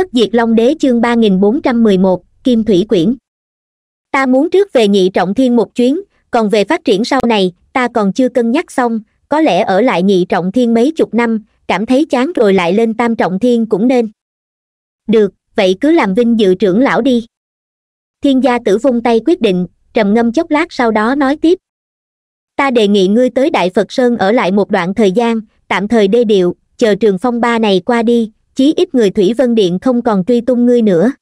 bất diệt long đế chương ba nghìn bốn trăm mười một kim thủy quyển ta muốn trước về nhị trọng thiên một chuyến còn về phát triển sau này ta còn chưa cân nhắc xong có lẽ ở lại nhị trọng thiên mấy chục năm cảm thấy chán rồi lại lên tam trọng thiên cũng nên được vậy cứ làm vinh dự trưởng lão đi thiên gia tử vung tay quyết định trầm ngâm chốc lát sau đó nói tiếp ta đề nghị ngươi tới đại phật sơn ở lại một đoạn thời gian tạm thời đê điệu chờ trường phong ba này qua đi chí ít người thủy vân điện không còn truy tung ngươi nữa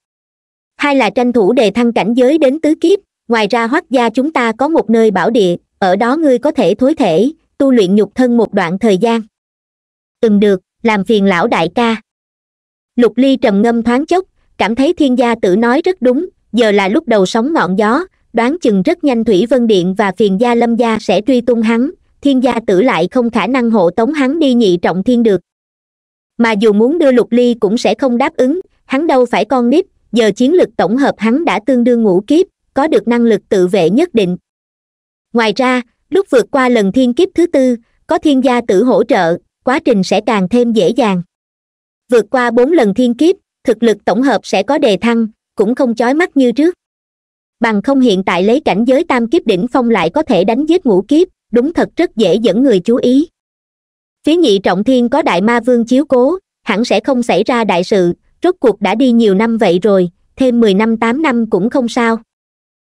hai là tranh thủ đề thăng cảnh giới đến tứ kiếp ngoài ra hoắc gia chúng ta có một nơi bảo địa ở đó ngươi có thể thối thể tu luyện nhục thân một đoạn thời gian từng được làm phiền lão đại ca lục ly trầm ngâm thoáng chốc cảm thấy thiên gia tử nói rất đúng giờ là lúc đầu sóng ngọn gió đoán chừng rất nhanh thủy vân điện và phiền gia lâm gia sẽ truy tung hắn thiên gia tử lại không khả năng hộ tống hắn đi nhị trọng thiên được mà dù muốn đưa lục ly cũng sẽ không đáp ứng hắn đâu phải con nít giờ chiến lực tổng hợp hắn đã tương đương ngũ kiếp có được năng lực tự vệ nhất định ngoài ra lúc vượt qua lần thiên kiếp thứ tư có thiên gia tử hỗ trợ quá trình sẽ càng thêm dễ dàng vượt qua bốn lần thiên kiếp thực lực tổng hợp sẽ có đề thăng cũng không chói mắt như trước bằng không hiện tại lấy cảnh giới tam kiếp đỉnh phong lại có thể đánh giết ngũ kiếp đúng thật rất dễ dẫn người chú ý phía nhị trọng thiên có đại ma vương chiếu cố hẳn sẽ không xảy ra đại sự rốt cuộc đã đi nhiều năm vậy rồi thêm mười năm tám năm cũng không sao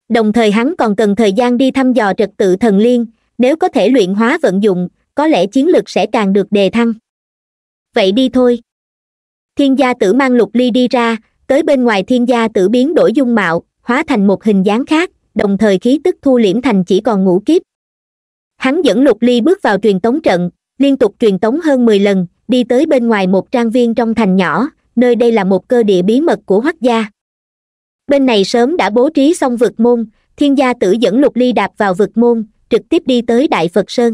đồng thời hắn còn cần thời gian đi thăm dò trật tự thần liên nếu có thể luyện hóa vận dụng có lẽ chiến lực sẽ càng được đề thăng vậy đi thôi thiên gia tử mang lục ly đi ra tới bên ngoài thiên gia tử biến đổi dung mạo hóa thành một hình dáng khác đồng thời khí tức thu liễm thành chỉ còn ngũ kiếp hắn dẫn lục ly bước vào truyền tống trận liên tục truyền tống hơn mười lần đi tới bên ngoài một trang viên trong thành nhỏ nơi đây là một cơ địa bí mật của hoắc gia bên này sớm đã bố trí xong vực môn thiên gia tử dẫn lục ly đạp vào vực môn trực tiếp đi tới đại phật sơn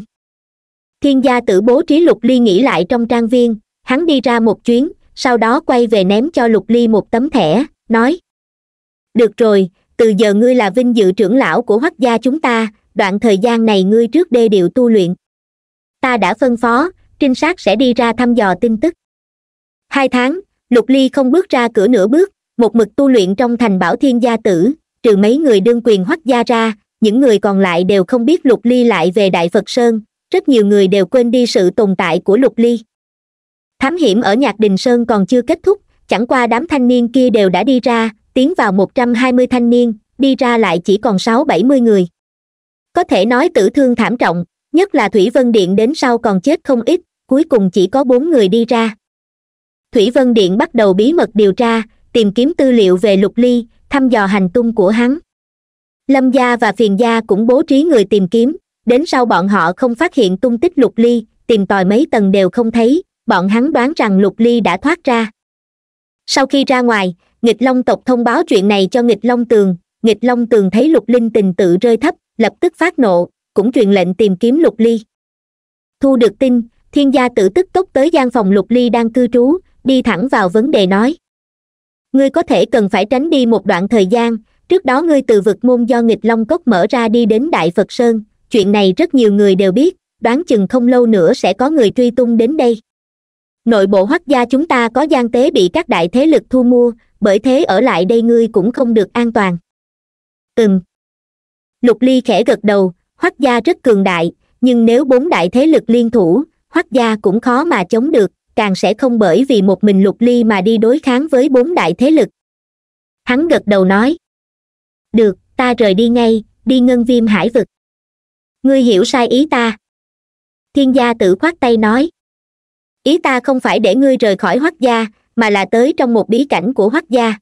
thiên gia tử bố trí lục ly nghỉ lại trong trang viên hắn đi ra một chuyến sau đó quay về ném cho lục ly một tấm thẻ nói được rồi từ giờ ngươi là vinh dự trưởng lão của hoắc gia chúng ta đoạn thời gian này ngươi trước đê điệu tu luyện ta đã phân phó trinh sát sẽ đi ra thăm dò tin tức hai tháng lục ly không bước ra cửa nửa bước một mực tu luyện trong thành bảo thiên gia tử trừ mấy người đương quyền hoắc gia ra những người còn lại đều không biết lục ly lại về đại phật sơn rất nhiều người đều quên đi sự tồn tại của lục ly thám hiểm ở nhạc đình sơn còn chưa kết thúc chẳng qua đám thanh niên kia đều đã đi ra tiến vào một trăm hai mươi thanh niên đi ra lại chỉ còn sáu bảy mươi người có thể nói tử thương thảm trọng nhất là thủy vân điện đến sau còn chết không ít cuối cùng chỉ có bốn người đi ra thủy vân điện bắt đầu bí mật điều tra tìm kiếm tư liệu về lục ly thăm dò hành tung của hắn lâm gia và phiền gia cũng bố trí người tìm kiếm đến sau bọn họ không phát hiện tung tích lục ly tìm tòi mấy tầng đều không thấy bọn hắn đoán rằng lục ly đã thoát ra sau khi ra ngoài nghịch long tộc thông báo chuyện này cho nghịch long tường nghịch long tường thấy lục linh tình tự rơi thấp lập tức phát nộ cũng truyền lệnh tìm kiếm lục ly thu được tin thiên gia tử tức tốc tới gian phòng lục ly đang cư trú đi thẳng vào vấn đề nói ngươi có thể cần phải tránh đi một đoạn thời gian trước đó ngươi từ vực môn do nghịch long cốc mở ra đi đến đại phật sơn chuyện này rất nhiều người đều biết đoán chừng không lâu nữa sẽ có người truy tung đến đây nội bộ hoắc gia chúng ta có gian tế bị các đại thế lực thu mua bởi thế ở lại đây ngươi cũng không được an toàn ừm lục ly khẽ gật đầu hoắc gia rất cường đại nhưng nếu bốn đại thế lực liên thủ hoắc gia cũng khó mà chống được càng sẽ không bởi vì một mình lục ly mà đi đối kháng với bốn đại thế lực hắn gật đầu nói được ta rời đi ngay đi ngân viêm hải vực ngươi hiểu sai ý ta thiên gia Tử khoát tay nói ý ta không phải để ngươi rời khỏi hoắc gia mà là tới trong một bí cảnh của hoắc gia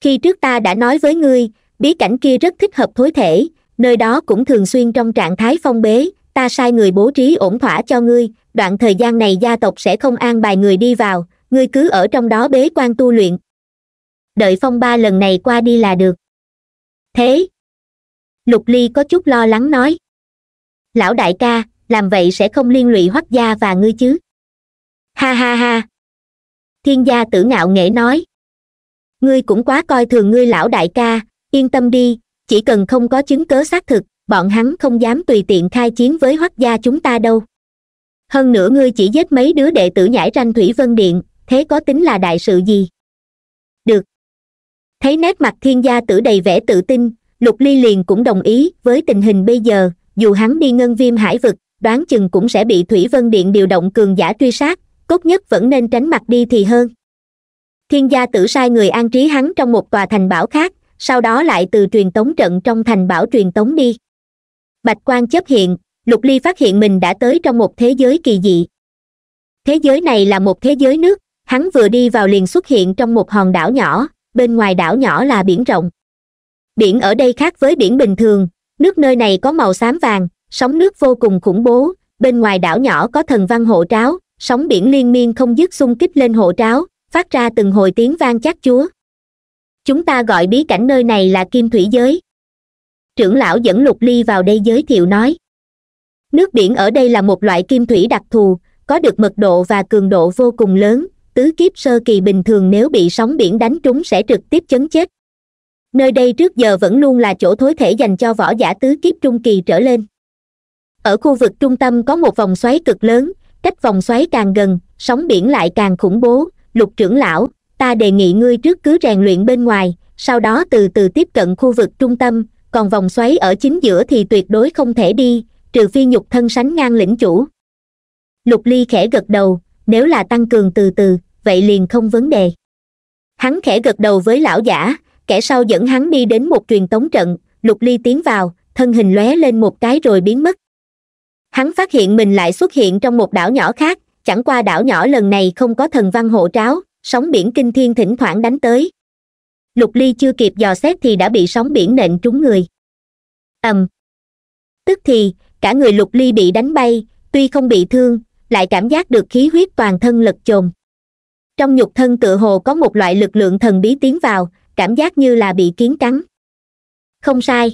khi trước ta đã nói với ngươi bí cảnh kia rất thích hợp thối thể nơi đó cũng thường xuyên trong trạng thái phong bế ta sai người bố trí ổn thỏa cho ngươi đoạn thời gian này gia tộc sẽ không an bài người đi vào ngươi cứ ở trong đó bế quan tu luyện đợi phong ba lần này qua đi là được thế lục ly có chút lo lắng nói lão đại ca làm vậy sẽ không liên lụy hoắc gia và ngươi chứ ha ha ha thiên gia tử ngạo nghễ nói ngươi cũng quá coi thường ngươi lão đại ca yên tâm đi chỉ cần không có chứng cớ xác thực bọn hắn không dám tùy tiện khai chiến với hoắc gia chúng ta đâu hơn nữa ngươi chỉ giết mấy đứa đệ tử nhãi ranh thủy vân điện thế có tính là đại sự gì được thấy nét mặt thiên gia tử đầy vẻ tự tin lục ly liền cũng đồng ý với tình hình bây giờ dù hắn đi ngân viêm hải vực đoán chừng cũng sẽ bị thủy vân điện điều động cường giả truy sát tốt nhất vẫn nên tránh mặt đi thì hơn thiên gia tử sai người an trí hắn trong một tòa thành bảo khác sau đó lại từ truyền tống trận trong thành bảo truyền tống đi bạch quang chấp hiện lục ly phát hiện mình đã tới trong một thế giới kỳ dị thế giới này là một thế giới nước hắn vừa đi vào liền xuất hiện trong một hòn đảo nhỏ bên ngoài đảo nhỏ là biển rộng biển ở đây khác với biển bình thường nước nơi này có màu xám vàng sóng nước vô cùng khủng bố bên ngoài đảo nhỏ có thần văn hộ tráo sóng biển liên miên không dứt xung kích lên hộ tráo phát ra từng hồi tiếng vang chát chúa chúng ta gọi bí cảnh nơi này là kim thủy giới trưởng lão dẫn lục ly vào đây giới thiệu nói nước biển ở đây là một loại kim thủy đặc thù có được mật độ và cường độ vô cùng lớn tứ kiếp sơ kỳ bình thường nếu bị sóng biển đánh trúng sẽ trực tiếp chấn chết nơi đây trước giờ vẫn luôn là chỗ thối thể dành cho võ giả tứ kiếp trung kỳ trở lên ở khu vực trung tâm có một vòng xoáy cực lớn cách vòng xoáy càng gần sóng biển lại càng khủng bố lục trưởng lão ta đề nghị ngươi trước cứ rèn luyện bên ngoài sau đó từ từ tiếp cận khu vực trung tâm còn vòng xoáy ở chính giữa thì tuyệt đối không thể đi trừ phi nhục thân sánh ngang lĩnh chủ lục ly khẽ gật đầu nếu là tăng cường từ từ vậy liền không vấn đề hắn khẽ gật đầu với lão giả kẻ sau dẫn hắn đi đến một truyền tống trận lục ly tiến vào thân hình lóe lên một cái rồi biến mất hắn phát hiện mình lại xuất hiện trong một đảo nhỏ khác chẳng qua đảo nhỏ lần này không có thần văn hộ tráo sóng biển kinh thiên thỉnh thoảng đánh tới lục ly chưa kịp dò xét thì đã bị sóng biển nện trúng người ầm um. tức thì cả người lục ly bị đánh bay tuy không bị thương lại cảm giác được khí huyết toàn thân lật chồn trong nhục thân tựa hồ có một loại lực lượng thần bí tiến vào cảm giác như là bị kiến cắn không sai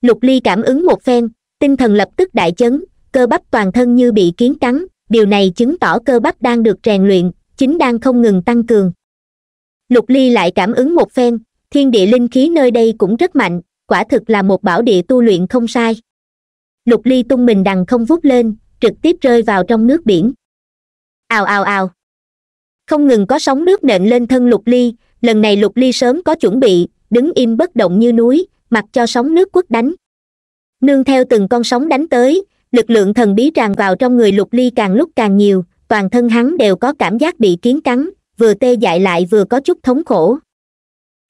lục ly cảm ứng một phen tinh thần lập tức đại chấn cơ bắp toàn thân như bị kiến cắn điều này chứng tỏ cơ bắp đang được rèn luyện chính đang không ngừng tăng cường lục ly lại cảm ứng một phen thiên địa linh khí nơi đây cũng rất mạnh quả thực là một bảo địa tu luyện không sai lục ly tung mình đằng không vút lên trực tiếp rơi vào trong nước biển ào ào ào không ngừng có sóng nước nện lên thân lục ly lần này lục ly sớm có chuẩn bị đứng im bất động như núi mặc cho sóng nước quất đánh nương theo từng con sóng đánh tới lực lượng thần bí tràn vào trong người lục ly càng lúc càng nhiều toàn thân hắn đều có cảm giác bị kiến cắn vừa tê dại lại vừa có chút thống khổ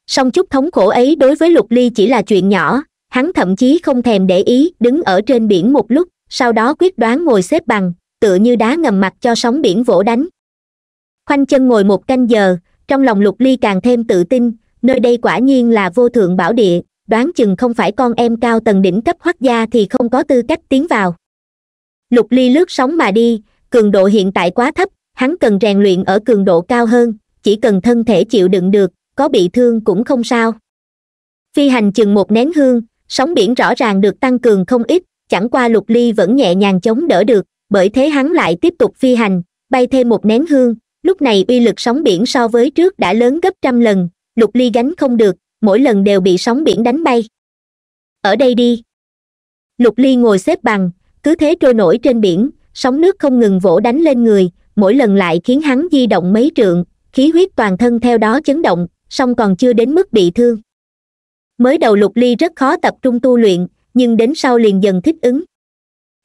song chút thống khổ ấy đối với lục ly chỉ là chuyện nhỏ hắn thậm chí không thèm để ý đứng ở trên biển một lúc sau đó quyết đoán ngồi xếp bằng tựa như đá ngầm mặt cho sóng biển vỗ đánh khoanh chân ngồi một canh giờ trong lòng lục ly càng thêm tự tin nơi đây quả nhiên là vô thượng bảo địa đoán chừng không phải con em cao tầng đỉnh cấp hoắc gia thì không có tư cách tiến vào lục ly lướt sóng mà đi cường độ hiện tại quá thấp hắn cần rèn luyện ở cường độ cao hơn chỉ cần thân thể chịu đựng được có bị thương cũng không sao phi hành chừng một nén hương sóng biển rõ ràng được tăng cường không ít chẳng qua lục ly vẫn nhẹ nhàng chống đỡ được bởi thế hắn lại tiếp tục phi hành bay thêm một nén hương lúc này uy lực sóng biển so với trước đã lớn gấp trăm lần lục ly gánh không được mỗi lần đều bị sóng biển đánh bay ở đây đi lục ly ngồi xếp bằng cứ thế trôi nổi trên biển sóng nước không ngừng vỗ đánh lên người mỗi lần lại khiến hắn di động mấy trượng khí huyết toàn thân theo đó chấn động song còn chưa đến mức bị thương mới đầu lục ly rất khó tập trung tu luyện nhưng đến sau liền dần thích ứng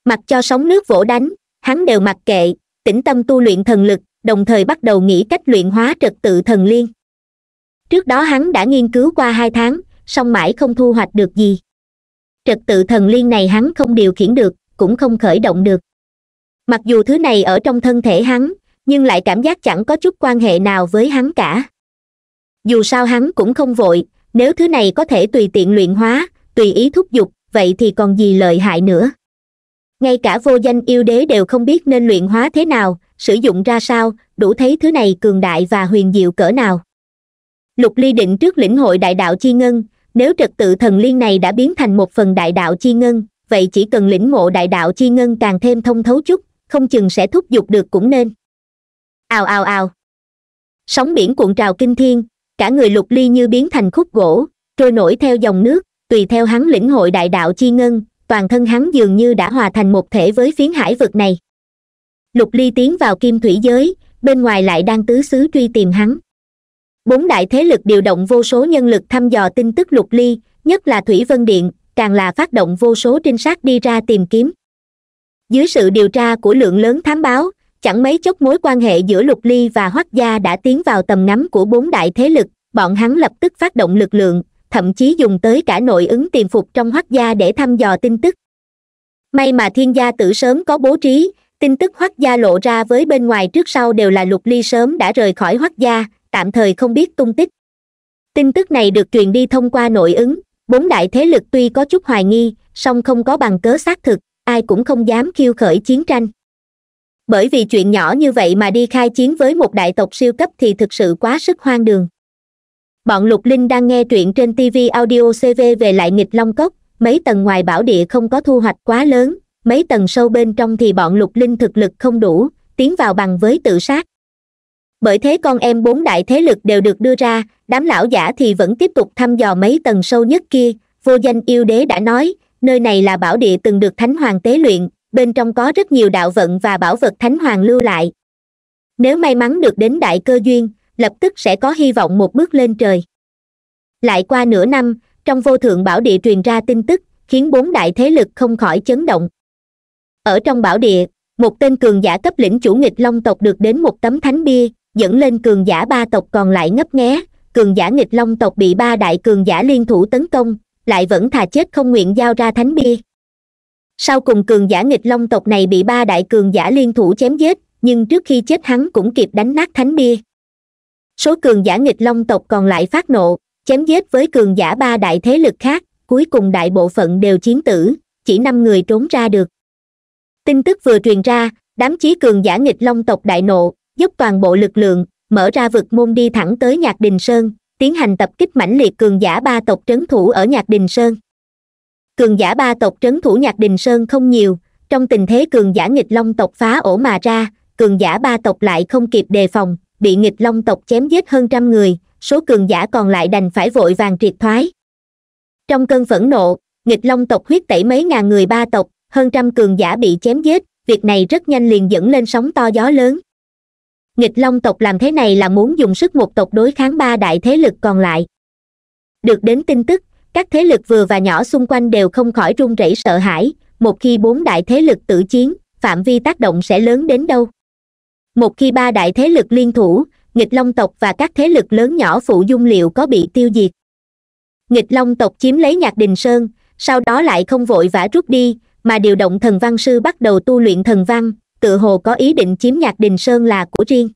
mặc cho sóng nước vỗ đánh hắn đều mặc kệ tĩnh tâm tu luyện thần lực đồng thời bắt đầu nghĩ cách luyện hóa trật tự thần liên trước đó hắn đã nghiên cứu qua hai tháng song mãi không thu hoạch được gì trật tự thần liên này hắn không điều khiển được cũng không khởi động được mặc dù thứ này ở trong thân thể hắn nhưng lại cảm giác chẳng có chút quan hệ nào với hắn cả dù sao hắn cũng không vội nếu thứ này có thể tùy tiện luyện hóa tùy ý thúc giục vậy thì còn gì lợi hại nữa ngay cả vô danh yêu đế đều không biết nên luyện hóa thế nào sử dụng ra sao đủ thấy thứ này cường đại và huyền diệu cỡ nào lục ly định trước lĩnh hội đại đạo chi ngân nếu trật tự thần liên này đã biến thành một phần đại đạo chi ngân vậy chỉ cần lĩnh ngộ đại đạo chi ngân càng thêm thông thấu chút không chừng sẽ thúc giục được cũng nên ào ào ào sóng biển cuộn trào kinh thiên cả người lục ly như biến thành khúc gỗ trôi nổi theo dòng nước tùy theo hắn lĩnh hội đại đạo chi ngân toàn thân hắn dường như đã hòa thành một thể với phiến hải vực này lục ly tiến vào kim thủy giới bên ngoài lại đang tứ xứ truy tìm hắn bốn đại thế lực điều động vô số nhân lực thăm dò tin tức lục ly nhất là thủy vân điện càng là phát động vô số trinh sát đi ra tìm kiếm dưới sự điều tra của lượng lớn thám báo chẳng mấy chốc mối quan hệ giữa lục ly và hoắc gia đã tiến vào tầm nắm của bốn đại thế lực bọn hắn lập tức phát động lực lượng thậm chí dùng tới cả nội ứng tiềm phục trong hoắc gia để thăm dò tin tức may mà thiên gia tử sớm có bố trí tin tức hoắc gia lộ ra với bên ngoài trước sau đều là lục ly sớm đã rời khỏi hoắc gia tạm thời không biết tung tích tin tức này được truyền đi thông qua nội ứng bốn đại thế lực tuy có chút hoài nghi song không có bằng cớ xác thực ai cũng không dám khiêu khởi chiến tranh bởi vì chuyện nhỏ như vậy mà đi khai chiến với một đại tộc siêu cấp thì thực sự quá sức hoang đường bọn lục linh đang nghe truyện trên tv audio cv về lại nghịch long cốc mấy tầng ngoài bảo địa không có thu hoạch quá lớn mấy tầng sâu bên trong thì bọn lục linh thực lực không đủ tiến vào bằng với tự sát bởi thế con em bốn đại thế lực đều được đưa ra đám lão giả thì vẫn tiếp tục thăm dò mấy tầng sâu nhất kia vô danh yêu đế đã nói nơi này là bảo địa từng được thánh hoàng tế luyện bên trong có rất nhiều đạo vận và bảo vật thánh hoàng lưu lại nếu may mắn được đến đại cơ duyên lập tức sẽ có hy vọng một bước lên trời lại qua nửa năm trong vô thượng bảo địa truyền ra tin tức khiến bốn đại thế lực không khỏi chấn động ở trong bảo địa một tên cường giả cấp lĩnh chủ nghịch long tộc được đến một tấm thánh bia dẫn lên cường giả ba tộc còn lại ngấp nghé cường giả nghịch long tộc bị ba đại cường giả liên thủ tấn công lại vẫn thà chết không nguyện giao ra thánh bia sau cùng cường giả nghịch long tộc này bị ba đại cường giả liên thủ chém giết nhưng trước khi chết hắn cũng kịp đánh nát thánh bia số cường giả nghịch long tộc còn lại phát nộ chém giết với cường giả ba đại thế lực khác cuối cùng đại bộ phận đều chiến tử chỉ năm người trốn ra được tin tức vừa truyền ra đám chí cường giả nghịch long tộc đại nộ giúp toàn bộ lực lượng mở ra vực môn đi thẳng tới nhạc đình sơn tiến hành tập kích mãnh liệt cường giả ba tộc trấn thủ ở nhạc đình sơn cường giả ba tộc trấn thủ nhạc đình sơn không nhiều trong tình thế cường giả nghịch long tộc phá ổ mà ra cường giả ba tộc lại không kịp đề phòng bị nghịch long tộc chém giết hơn trăm người số cường giả còn lại đành phải vội vàng triệt thoái trong cơn phẫn nộ nghịch long tộc huyết tẩy mấy ngàn người ba tộc hơn trăm cường giả bị chém giết việc này rất nhanh liền dẫn lên sóng to gió lớn nghịch long tộc làm thế này là muốn dùng sức một tộc đối kháng ba đại thế lực còn lại được đến tin tức các thế lực vừa và nhỏ xung quanh đều không khỏi run rẩy sợ hãi một khi bốn đại thế lực tử chiến phạm vi tác động sẽ lớn đến đâu một khi ba đại thế lực liên thủ nghịch long tộc và các thế lực lớn nhỏ phụ dung liệu có bị tiêu diệt nghịch long tộc chiếm lấy nhạc đình sơn sau đó lại không vội vã rút đi mà điều động thần văn sư bắt đầu tu luyện thần văn tự hồ có ý định chiếm nhạc đình sơn là của riêng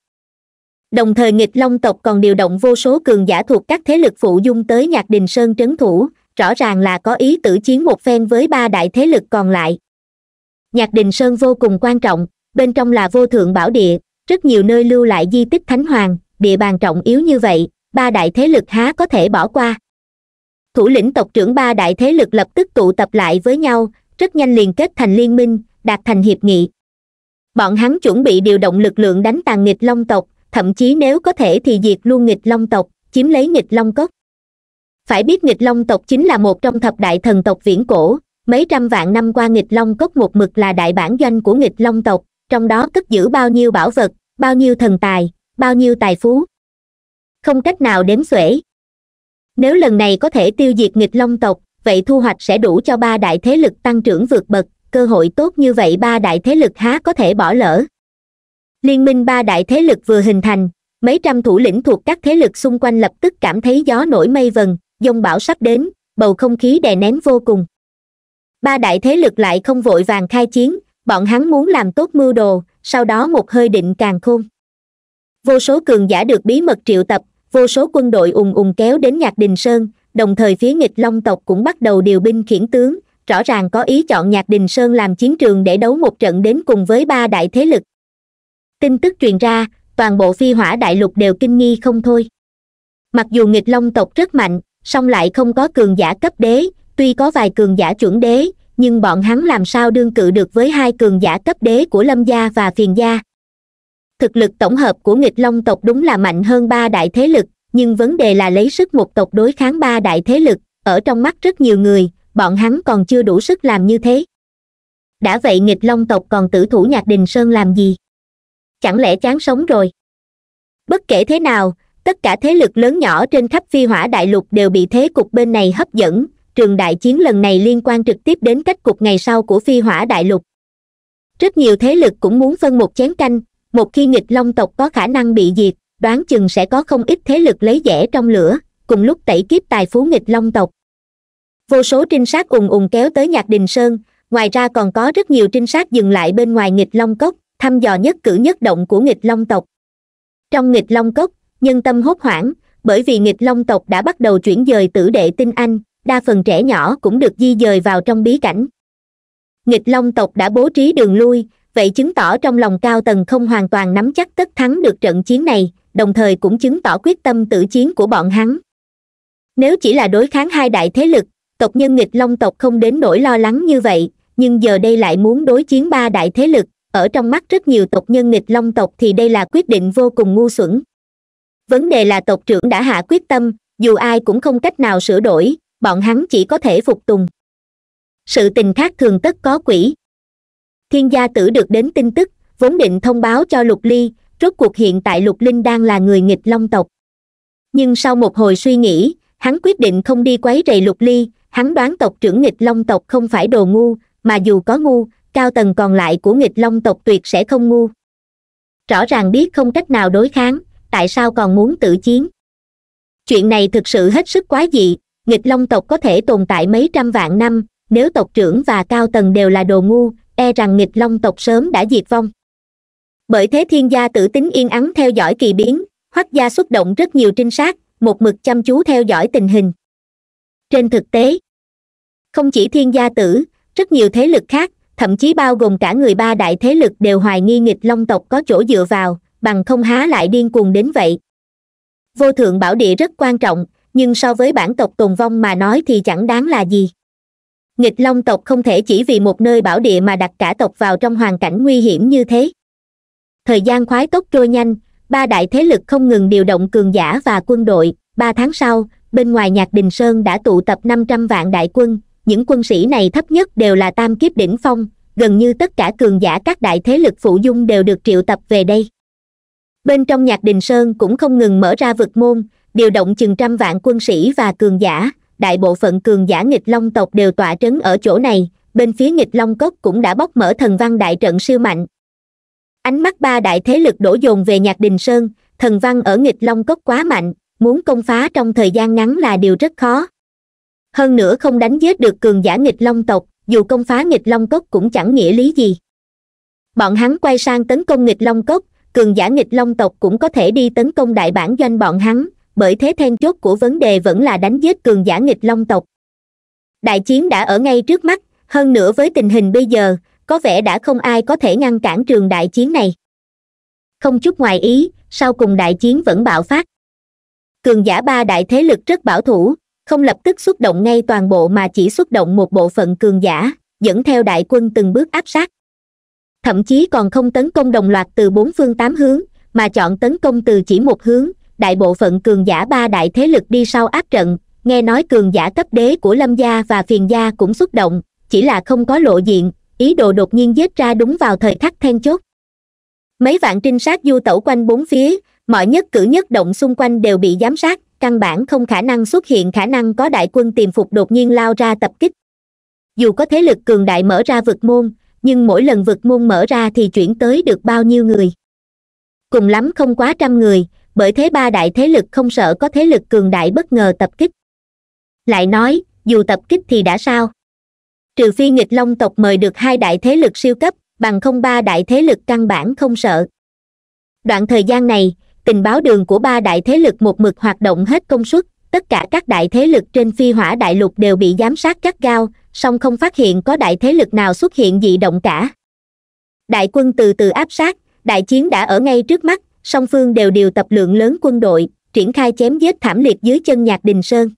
đồng thời nghịch long tộc còn điều động vô số cường giả thuộc các thế lực phụ dung tới nhạc đình sơn trấn thủ rõ ràng là có ý tử chiến một phen với ba đại thế lực còn lại nhạc đình sơn vô cùng quan trọng bên trong là vô thượng bảo địa rất nhiều nơi lưu lại di tích thánh hoàng địa bàn trọng yếu như vậy ba đại thế lực há có thể bỏ qua thủ lĩnh tộc trưởng ba đại thế lực lập tức tụ tập lại với nhau rất nhanh liền kết thành liên minh đạt thành hiệp nghị bọn hắn chuẩn bị điều động lực lượng đánh tàn nghịch long tộc thậm chí nếu có thể thì diệt luôn nghịch long tộc chiếm lấy nghịch long cốc phải biết nghịch long tộc chính là một trong thập đại thần tộc viễn cổ mấy trăm vạn năm qua nghịch long cốc một mực là đại bản doanh của nghịch long tộc trong đó cất giữ bao nhiêu bảo vật bao nhiêu thần tài bao nhiêu tài phú không cách nào đếm xuể nếu lần này có thể tiêu diệt nghịch long tộc vậy thu hoạch sẽ đủ cho ba đại thế lực tăng trưởng vượt bậc cơ hội tốt như vậy ba đại thế lực há có thể bỏ lỡ liên minh ba đại thế lực vừa hình thành mấy trăm thủ lĩnh thuộc các thế lực xung quanh lập tức cảm thấy gió nổi mây vần dông bão sắp đến bầu không khí đè nén vô cùng ba đại thế lực lại không vội vàng khai chiến bọn hắn muốn làm tốt mưu đồ sau đó một hơi định càng khôn vô số cường giả được bí mật triệu tập vô số quân đội ùng ùng kéo đến nhạc đình sơn đồng thời phía nghịch long tộc cũng bắt đầu điều binh khiển tướng rõ ràng có ý chọn nhạc đình sơn làm chiến trường để đấu một trận đến cùng với ba đại thế lực tin tức truyền ra toàn bộ phi hỏa đại lục đều kinh nghi không thôi mặc dù nghịch long tộc rất mạnh song lại không có cường giả cấp đế tuy có vài cường giả chuẩn đế nhưng bọn hắn làm sao đương cự được với hai cường giả cấp đế của lâm gia và phiền gia thực lực tổng hợp của nghịch long tộc đúng là mạnh hơn ba đại thế lực nhưng vấn đề là lấy sức một tộc đối kháng ba đại thế lực ở trong mắt rất nhiều người bọn hắn còn chưa đủ sức làm như thế đã vậy nghịch long tộc còn tử thủ nhạc đình sơn làm gì chẳng lẽ chán sống rồi bất kể thế nào tất cả thế lực lớn nhỏ trên khắp phi hỏa đại lục đều bị thế cục bên này hấp dẫn trường đại chiến lần này liên quan trực tiếp đến cách cục ngày sau của phi hỏa đại lục rất nhiều thế lực cũng muốn phân một chén canh một khi nghịch long tộc có khả năng bị diệt đoán chừng sẽ có không ít thế lực lấy rẻ trong lửa cùng lúc tẩy kiếp tài phú nghịch long tộc vô số trinh sát ùng ùng kéo tới nhạc đình sơn ngoài ra còn có rất nhiều trinh sát dừng lại bên ngoài nghịch long cốc thăm dò nhất cử nhất động của nghịch long tộc trong nghịch long cốc nhân tâm hốt hoảng bởi vì nghịch long tộc đã bắt đầu chuyển dời tử đệ tinh anh đa phần trẻ nhỏ cũng được di dời vào trong bí cảnh nghịch long tộc đã bố trí đường lui vậy chứng tỏ trong lòng cao tầng không hoàn toàn nắm chắc tất thắng được trận chiến này đồng thời cũng chứng tỏ quyết tâm tử chiến của bọn hắn nếu chỉ là đối kháng hai đại thế lực tộc nhân nghịch long tộc không đến nỗi lo lắng như vậy nhưng giờ đây lại muốn đối chiến ba đại thế lực ở trong mắt rất nhiều tộc nhân nghịch long tộc thì đây là quyết định vô cùng ngu xuẩn vấn đề là tộc trưởng đã hạ quyết tâm dù ai cũng không cách nào sửa đổi bọn hắn chỉ có thể phục tùng sự tình khác thường tất có quỷ thiên gia tử được đến tin tức vốn định thông báo cho lục ly rốt cuộc hiện tại lục linh đang là người nghịch long tộc nhưng sau một hồi suy nghĩ hắn quyết định không đi quấy rầy lục ly hắn đoán tộc trưởng nghịch long tộc không phải đồ ngu mà dù có ngu cao tầng còn lại của nghịch long tộc tuyệt sẽ không ngu rõ ràng biết không cách nào đối kháng tại sao còn muốn tự chiến chuyện này thực sự hết sức quá dị nghịch long tộc có thể tồn tại mấy trăm vạn năm nếu tộc trưởng và cao tầng đều là đồ ngu e rằng nghịch long tộc sớm đã diệt vong bởi thế thiên gia tử tính yên ắng theo dõi kỳ biến hoắc gia xuất động rất nhiều trinh sát một mực chăm chú theo dõi tình hình trên thực tế không chỉ thiên gia tử rất nhiều thế lực khác thậm chí bao gồm cả người ba đại thế lực đều hoài nghi nghịch long tộc có chỗ dựa vào bằng không há lại điên cuồng đến vậy vô thượng bảo địa rất quan trọng nhưng so với bản tộc tồn vong mà nói thì chẳng đáng là gì nghịch long tộc không thể chỉ vì một nơi bảo địa mà đặt cả tộc vào trong hoàn cảnh nguy hiểm như thế thời gian khoái tốc trôi nhanh ba đại thế lực không ngừng điều động cường giả và quân đội ba tháng sau bên ngoài nhạc đình sơn đã tụ tập năm trăm vạn đại quân những quân sĩ này thấp nhất đều là tam kiếp đỉnh phong gần như tất cả cường giả các đại thế lực phụ dung đều được triệu tập về đây bên trong nhạc đình sơn cũng không ngừng mở ra vực môn điều động chừng trăm vạn quân sĩ và cường giả đại bộ phận cường giả nghịch long tộc đều tỏa trấn ở chỗ này bên phía nghịch long cốc cũng đã bóc mở thần văn đại trận siêu mạnh ánh mắt ba đại thế lực đổ dồn về nhạc đình sơn thần văn ở nghịch long cốc quá mạnh muốn công phá trong thời gian ngắn là điều rất khó hơn nữa không đánh giết được cường giả nghịch long tộc dù công phá nghịch long cốc cũng chẳng nghĩa lý gì bọn hắn quay sang tấn công nghịch long cốc cường giả nghịch long tộc cũng có thể đi tấn công đại bản doanh bọn hắn bởi thế then chốt của vấn đề vẫn là đánh giết cường giả nghịch long tộc đại chiến đã ở ngay trước mắt hơn nữa với tình hình bây giờ có vẻ đã không ai có thể ngăn cản trường đại chiến này không chút ngoài ý sau cùng đại chiến vẫn bạo phát cường giả ba đại thế lực rất bảo thủ không lập tức xuất động ngay toàn bộ mà chỉ xuất động một bộ phận cường giả dẫn theo đại quân từng bước áp sát thậm chí còn không tấn công đồng loạt từ bốn phương tám hướng mà chọn tấn công từ chỉ một hướng đại bộ phận cường giả ba đại thế lực đi sau áp trận nghe nói cường giả cấp đế của lâm gia và phiền gia cũng xuất động chỉ là không có lộ diện ý đồ đột nhiên giết ra đúng vào thời khắc then chốt mấy vạn trinh sát du tẩu quanh bốn phía mọi nhất cử nhất động xung quanh đều bị giám sát căn bản không khả năng xuất hiện khả năng có đại quân tiềm phục đột nhiên lao ra tập kích dù có thế lực cường đại mở ra vực môn nhưng mỗi lần vực môn mở ra thì chuyển tới được bao nhiêu người cùng lắm không quá trăm người bởi thế ba đại thế lực không sợ có thế lực cường đại bất ngờ tập kích lại nói dù tập kích thì đã sao trừ phi nghịch long tộc mời được hai đại thế lực siêu cấp bằng không ba đại thế lực căn bản không sợ đoạn thời gian này tình báo đường của ba đại thế lực một mực hoạt động hết công suất tất cả các đại thế lực trên phi hỏa đại lục đều bị giám sát gắt gao song không phát hiện có đại thế lực nào xuất hiện dị động cả đại quân từ từ áp sát đại chiến đã ở ngay trước mắt song phương đều điều tập lượng lớn quân đội triển khai chém giết thảm liệt dưới chân nhạc đình sơn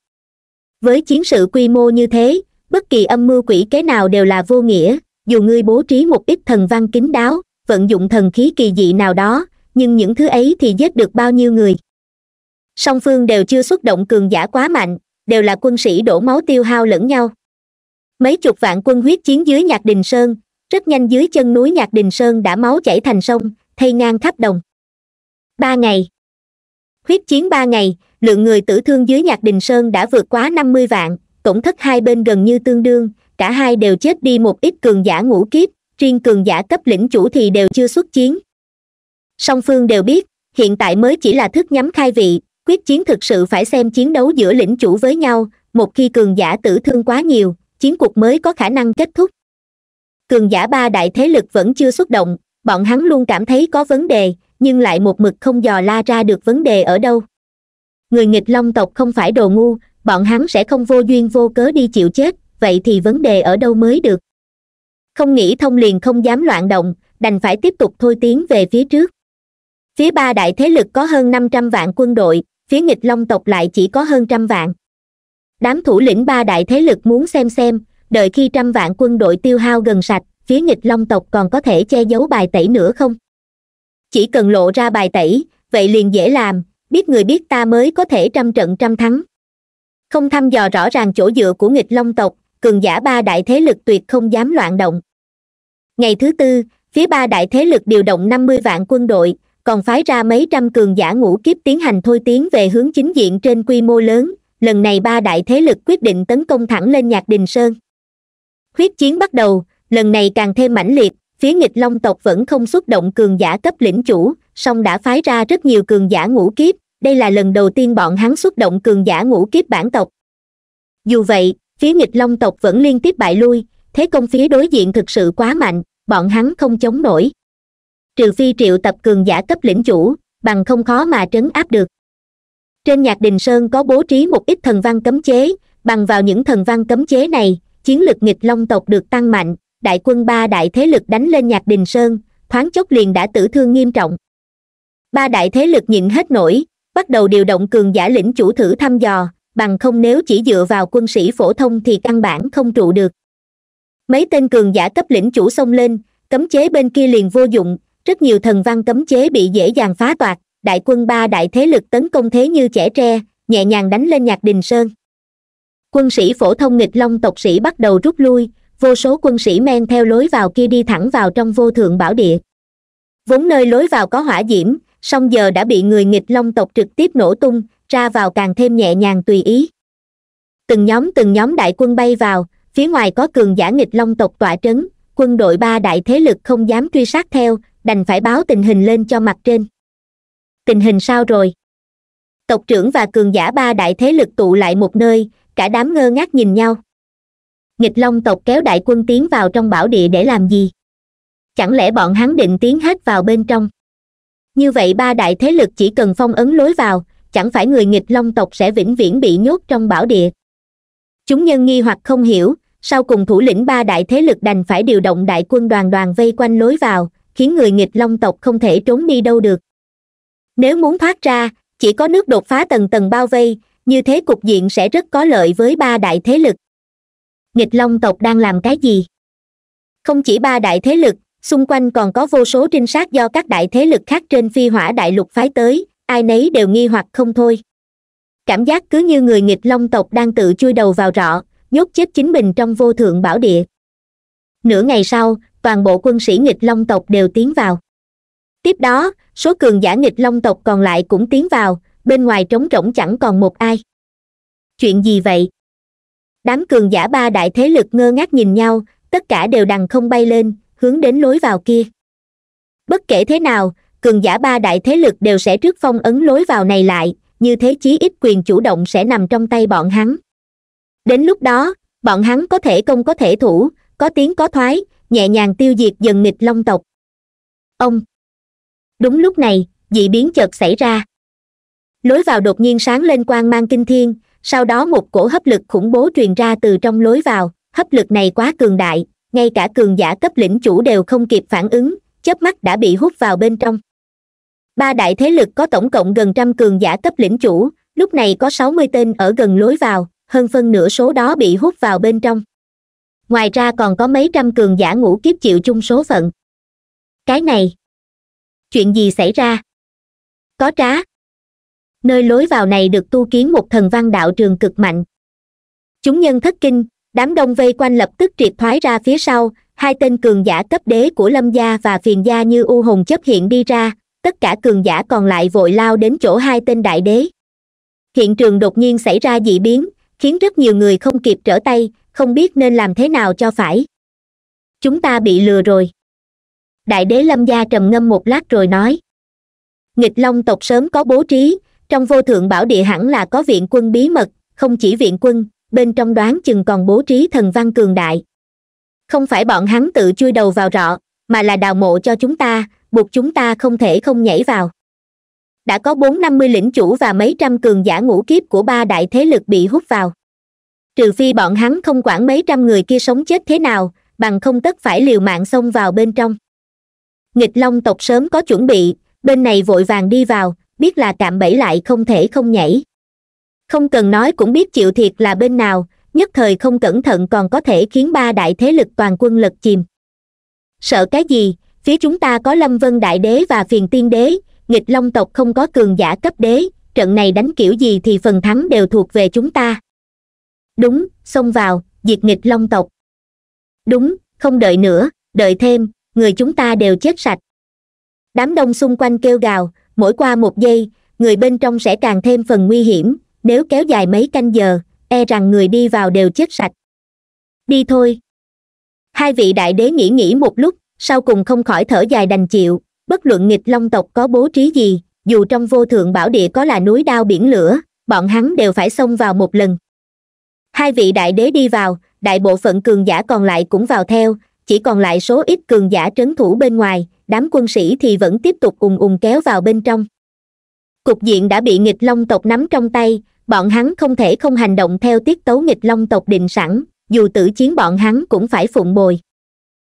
với chiến sự quy mô như thế bất kỳ âm mưu quỷ kế nào đều là vô nghĩa dù ngươi bố trí một ít thần văn kín đáo vận dụng thần khí kỳ dị nào đó nhưng những thứ ấy thì giết được bao nhiêu người song phương đều chưa xuất động cường giả quá mạnh đều là quân sĩ đổ máu tiêu hao lẫn nhau mấy chục vạn quân huyết chiến dưới nhạc đình sơn rất nhanh dưới chân núi nhạc đình sơn đã máu chảy thành sông thay ngang khắp đồng ba ngày huyết chiến ba ngày lượng người tử thương dưới nhạc đình sơn đã vượt quá năm mươi vạn tổn thất hai bên gần như tương đương cả hai đều chết đi một ít cường giả ngũ kiếp riêng cường giả cấp lĩnh chủ thì đều chưa xuất chiến song phương đều biết hiện tại mới chỉ là thức nhắm khai vị quyết chiến thực sự phải xem chiến đấu giữa lĩnh chủ với nhau một khi cường giả tử thương quá nhiều chiến cuộc mới có khả năng kết thúc cường giả ba đại thế lực vẫn chưa xuất động bọn hắn luôn cảm thấy có vấn đề nhưng lại một mực không dò la ra được vấn đề ở đâu người nghịch long tộc không phải đồ ngu bọn hắn sẽ không vô duyên vô cớ đi chịu chết vậy thì vấn đề ở đâu mới được không nghĩ thông liền không dám loạn động đành phải tiếp tục thôi tiến về phía trước phía ba đại thế lực có hơn năm trăm vạn quân đội phía nghịch long tộc lại chỉ có hơn trăm vạn đám thủ lĩnh ba đại thế lực muốn xem xem đợi khi trăm vạn quân đội tiêu hao gần sạch phía nghịch long tộc còn có thể che giấu bài tẩy nữa không chỉ cần lộ ra bài tẩy vậy liền dễ làm biết người biết ta mới có thể trăm trận trăm thắng không thăm dò rõ ràng chỗ dựa của nghịch long tộc cường giả ba đại thế lực tuyệt không dám loạn động ngày thứ tư phía ba đại thế lực điều động năm mươi vạn quân đội còn phái ra mấy trăm cường giả ngũ kiếp tiến hành thôi tiến về hướng chính diện trên quy mô lớn lần này ba đại thế lực quyết định tấn công thẳng lên nhạc đình sơn khuyết chiến bắt đầu lần này càng thêm mãnh liệt phía nghịch long tộc vẫn không xuất động cường giả cấp lĩnh chủ song đã phái ra rất nhiều cường giả ngũ kiếp đây là lần đầu tiên bọn hắn xuất động cường giả ngũ kiếp bản tộc dù vậy phía nghịch long tộc vẫn liên tiếp bại lui thế công phía đối diện thực sự quá mạnh bọn hắn không chống nổi trừ phi triệu tập cường giả cấp lĩnh chủ bằng không khó mà trấn áp được trên nhạc đình sơn có bố trí một ít thần văn cấm chế bằng vào những thần văn cấm chế này chiến lực nghịch long tộc được tăng mạnh đại quân ba đại thế lực đánh lên nhạc đình sơn thoáng chốc liền đã tử thương nghiêm trọng ba đại thế lực nhịn hết nổi bắt đầu điều động cường giả lĩnh chủ thử thăm dò bằng không nếu chỉ dựa vào quân sĩ phổ thông thì căn bản không trụ được mấy tên cường giả cấp lĩnh chủ xông lên cấm chế bên kia liền vô dụng rất nhiều thần văn cấm chế bị dễ dàng phá toạc đại quân ba đại thế lực tấn công thế như trẻ tre nhẹ nhàng đánh lên nhạc đình sơn quân sĩ phổ thông nghịch long tộc sĩ bắt đầu rút lui vô số quân sĩ men theo lối vào kia đi thẳng vào trong vô thượng bảo địa vốn nơi lối vào có hỏa diễm song giờ đã bị người nghịch long tộc trực tiếp nổ tung ra vào càng thêm nhẹ nhàng tùy ý từng nhóm từng nhóm đại quân bay vào phía ngoài có cường giả nghịch long tộc tọa trấn quân đội ba đại thế lực không dám truy sát theo đành phải báo tình hình lên cho mặt trên tình hình sao rồi tộc trưởng và cường giả ba đại thế lực tụ lại một nơi cả đám ngơ ngác nhìn nhau nghịch long tộc kéo đại quân tiến vào trong bảo địa để làm gì chẳng lẽ bọn hắn định tiến hết vào bên trong như vậy ba đại thế lực chỉ cần phong ấn lối vào chẳng phải người nghịch long tộc sẽ vĩnh viễn bị nhốt trong bảo địa chúng nhân nghi hoặc không hiểu sau cùng thủ lĩnh ba đại thế lực đành phải điều động đại quân đoàn đoàn vây quanh lối vào khiến người nghịch long tộc không thể trốn đi đâu được nếu muốn thoát ra chỉ có nước đột phá tầng tầng bao vây như thế cục diện sẽ rất có lợi với ba đại thế lực nghịch long tộc đang làm cái gì không chỉ ba đại thế lực xung quanh còn có vô số trinh sát do các đại thế lực khác trên phi hỏa đại lục phái tới ai nấy đều nghi hoặc không thôi cảm giác cứ như người nghịch long tộc đang tự chui đầu vào rọ nhốt chết chính mình trong vô thượng bảo địa nửa ngày sau toàn bộ quân sĩ nghịch long tộc đều tiến vào tiếp đó số cường giả nghịch long tộc còn lại cũng tiến vào bên ngoài trống rỗng chẳng còn một ai chuyện gì vậy đám cường giả ba đại thế lực ngơ ngác nhìn nhau tất cả đều đằng không bay lên hướng đến lối vào kia bất kể thế nào cường giả ba đại thế lực đều sẽ trước phong ấn lối vào này lại như thế chí ít quyền chủ động sẽ nằm trong tay bọn hắn đến lúc đó bọn hắn có thể công có thể thủ có tiến có thoái nhẹ nhàng tiêu diệt dần nghịch long tộc ông đúng lúc này dị biến chợt xảy ra lối vào đột nhiên sáng lên quang mang kinh thiên sau đó một cổ hấp lực khủng bố truyền ra từ trong lối vào hấp lực này quá cường đại ngay cả cường giả cấp lĩnh chủ đều không kịp phản ứng chớp mắt đã bị hút vào bên trong ba đại thế lực có tổng cộng gần trăm cường giả cấp lĩnh chủ lúc này có sáu mươi tên ở gần lối vào hơn phân nửa số đó bị hút vào bên trong ngoài ra còn có mấy trăm cường giả ngũ kiếp chịu chung số phận cái này chuyện gì xảy ra có trá nơi lối vào này được tu kiến một thần văn đạo trường cực mạnh chúng nhân thất kinh đám đông vây quanh lập tức triệt thoái ra phía sau hai tên cường giả cấp đế của lâm gia và phiền gia như u hùng chấp hiện đi ra tất cả cường giả còn lại vội lao đến chỗ hai tên đại đế hiện trường đột nhiên xảy ra dị biến khiến rất nhiều người không kịp trở tay không biết nên làm thế nào cho phải chúng ta bị lừa rồi đại đế lâm gia trầm ngâm một lát rồi nói nghịch long tộc sớm có bố trí trong vô thượng bảo địa hẳn là có viện quân bí mật không chỉ viện quân bên trong đoán chừng còn bố trí thần văn cường đại không phải bọn hắn tự chui đầu vào rọ mà là đào mộ cho chúng ta buộc chúng ta không thể không nhảy vào đã có bốn năm mươi lĩnh chủ và mấy trăm cường giả ngũ kiếp của ba đại thế lực bị hút vào trừ phi bọn hắn không quản mấy trăm người kia sống chết thế nào bằng không tất phải liều mạng xông vào bên trong nghịch long tộc sớm có chuẩn bị bên này vội vàng đi vào biết là cạm bẫy lại không thể không nhảy không cần nói cũng biết chịu thiệt là bên nào nhất thời không cẩn thận còn có thể khiến ba đại thế lực toàn quân lật chìm sợ cái gì phía chúng ta có lâm vân đại đế và phiền tiên đế nghịch long tộc không có cường giả cấp đế trận này đánh kiểu gì thì phần thắng đều thuộc về chúng ta đúng xông vào diệt nghịch long tộc đúng không đợi nữa đợi thêm người chúng ta đều chết sạch đám đông xung quanh kêu gào mỗi qua một giây người bên trong sẽ càng thêm phần nguy hiểm nếu kéo dài mấy canh giờ e rằng người đi vào đều chết sạch đi thôi hai vị đại đế nghĩ nghĩ một lúc sau cùng không khỏi thở dài đành chịu bất luận nghịch long tộc có bố trí gì dù trong vô thượng bảo địa có là núi đao biển lửa bọn hắn đều phải xông vào một lần hai vị đại đế đi vào đại bộ phận cường giả còn lại cũng vào theo chỉ còn lại số ít cường giả trấn thủ bên ngoài đám quân sĩ thì vẫn tiếp tục ùng ùng kéo vào bên trong cục diện đã bị nghịch long tộc nắm trong tay bọn hắn không thể không hành động theo tiết tấu nghịch long tộc định sẵn dù tử chiến bọn hắn cũng phải phụng bồi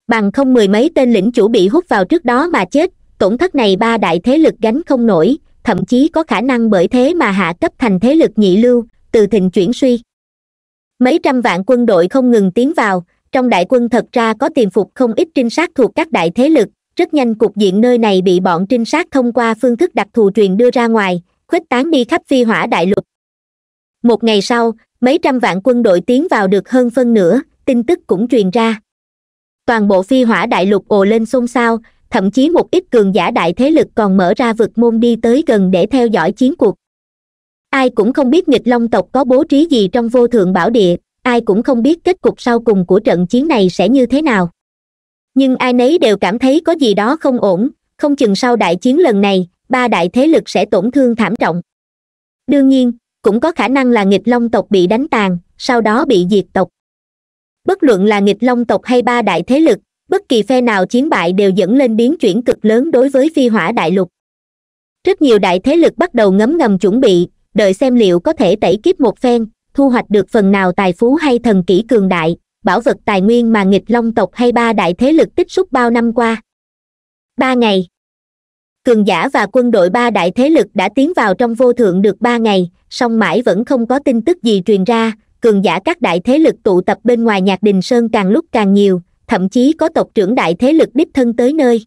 bằng không mười mấy tên lĩnh chủ bị hút vào trước đó mà chết tổn thất này ba đại thế lực gánh không nổi thậm chí có khả năng bởi thế mà hạ cấp thành thế lực nhị lưu từ thịnh chuyển suy mấy trăm vạn quân đội không ngừng tiến vào trong đại quân thật ra có tiềm phục không ít trinh sát thuộc các đại thế lực rất nhanh cục diện nơi này bị bọn trinh sát thông qua phương thức đặc thù truyền đưa ra ngoài khuếch tán đi khắp phi hỏa đại lục một ngày sau mấy trăm vạn quân đội tiến vào được hơn phân nửa tin tức cũng truyền ra toàn bộ phi hỏa đại lục ồ lên xôn xao thậm chí một ít cường giả đại thế lực còn mở ra vực môn đi tới gần để theo dõi chiến cuộc ai cũng không biết nghịch long tộc có bố trí gì trong vô thượng bảo địa ai cũng không biết kết cục sau cùng của trận chiến này sẽ như thế nào nhưng ai nấy đều cảm thấy có gì đó không ổn không chừng sau đại chiến lần này ba đại thế lực sẽ tổn thương thảm trọng đương nhiên cũng có khả năng là nghịch long tộc bị đánh tàn sau đó bị diệt tộc bất luận là nghịch long tộc hay ba đại thế lực bất kỳ phe nào chiến bại đều dẫn lên biến chuyển cực lớn đối với phi hỏa đại lục rất nhiều đại thế lực bắt đầu ngấm ngầm chuẩn bị đợi xem liệu có thể tẩy kiếp một phen thu hoạch được phần nào tài phú hay thần kỹ cường đại bảo vật tài nguyên mà nghịch long tộc hay ba đại thế lực tích xúc bao năm qua ba ngày cường giả và quân đội ba đại thế lực đã tiến vào trong vô thượng được ba ngày song mãi vẫn không có tin tức gì truyền ra cường giả các đại thế lực tụ tập bên ngoài nhạc đình sơn càng lúc càng nhiều thậm chí có tộc trưởng đại thế lực đích thân tới nơi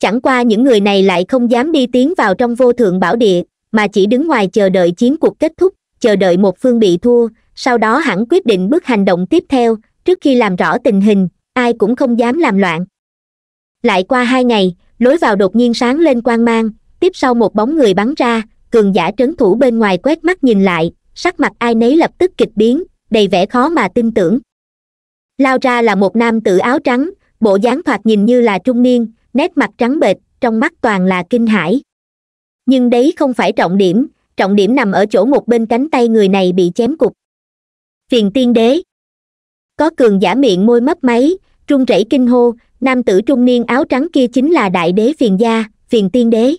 chẳng qua những người này lại không dám đi tiến vào trong vô thượng bảo địa mà chỉ đứng ngoài chờ đợi chiến cuộc kết thúc chờ đợi một phương bị thua sau đó hẳn quyết định bước hành động tiếp theo trước khi làm rõ tình hình ai cũng không dám làm loạn lại qua hai ngày lối vào đột nhiên sáng lên quang mang tiếp sau một bóng người bắn ra cường giả trấn thủ bên ngoài quét mắt nhìn lại sắc mặt ai nấy lập tức kịch biến đầy vẻ khó mà tin tưởng lao ra là một nam tử áo trắng bộ dáng thoạt nhìn như là trung niên nét mặt trắng bệch trong mắt toàn là kinh hãi nhưng đấy không phải trọng điểm trọng điểm nằm ở chỗ một bên cánh tay người này bị chém cục phiền tiên đế có cường giả miệng môi mấp máy run rẩy kinh hô nam tử trung niên áo trắng kia chính là đại đế phiền gia phiền tiên đế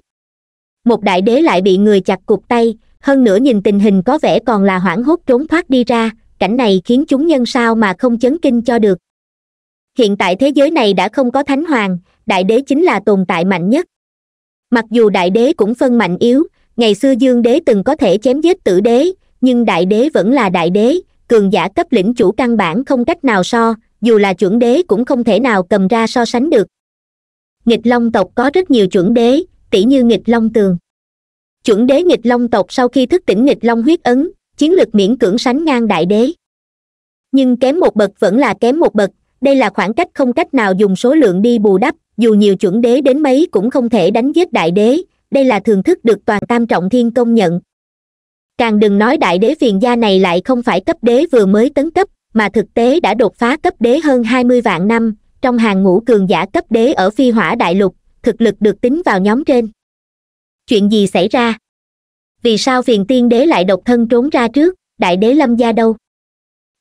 một đại đế lại bị người chặt cục tay hơn nữa nhìn tình hình có vẻ còn là hoảng hốt trốn thoát đi ra cảnh này khiến chúng nhân sao mà không chấn kinh cho được hiện tại thế giới này đã không có thánh hoàng đại đế chính là tồn tại mạnh nhất mặc dù đại đế cũng phân mạnh yếu ngày xưa dương đế từng có thể chém giết tử đế nhưng đại đế vẫn là đại đế cường giả cấp lĩnh chủ căn bản không cách nào so dù là chuẩn đế cũng không thể nào cầm ra so sánh được nghịch long tộc có rất nhiều chuẩn đế tỷ như nghịch long tường chuẩn đế nghịch long tộc sau khi thức tỉnh nghịch long huyết ấn chiến lược miễn cưỡng sánh ngang đại đế nhưng kém một bậc vẫn là kém một bậc đây là khoảng cách không cách nào dùng số lượng đi bù đắp dù nhiều chuẩn đế đến mấy cũng không thể đánh giết đại đế đây là thường thức được toàn tam trọng thiên công nhận càng đừng nói đại đế phiền gia này lại không phải cấp đế vừa mới tấn cấp mà thực tế đã đột phá cấp đế hơn hai mươi vạn năm trong hàng ngũ cường giả cấp đế ở phi hỏa đại lục thực lực được tính vào nhóm trên chuyện gì xảy ra vì sao phiền tiên đế lại độc thân trốn ra trước đại đế lâm gia đâu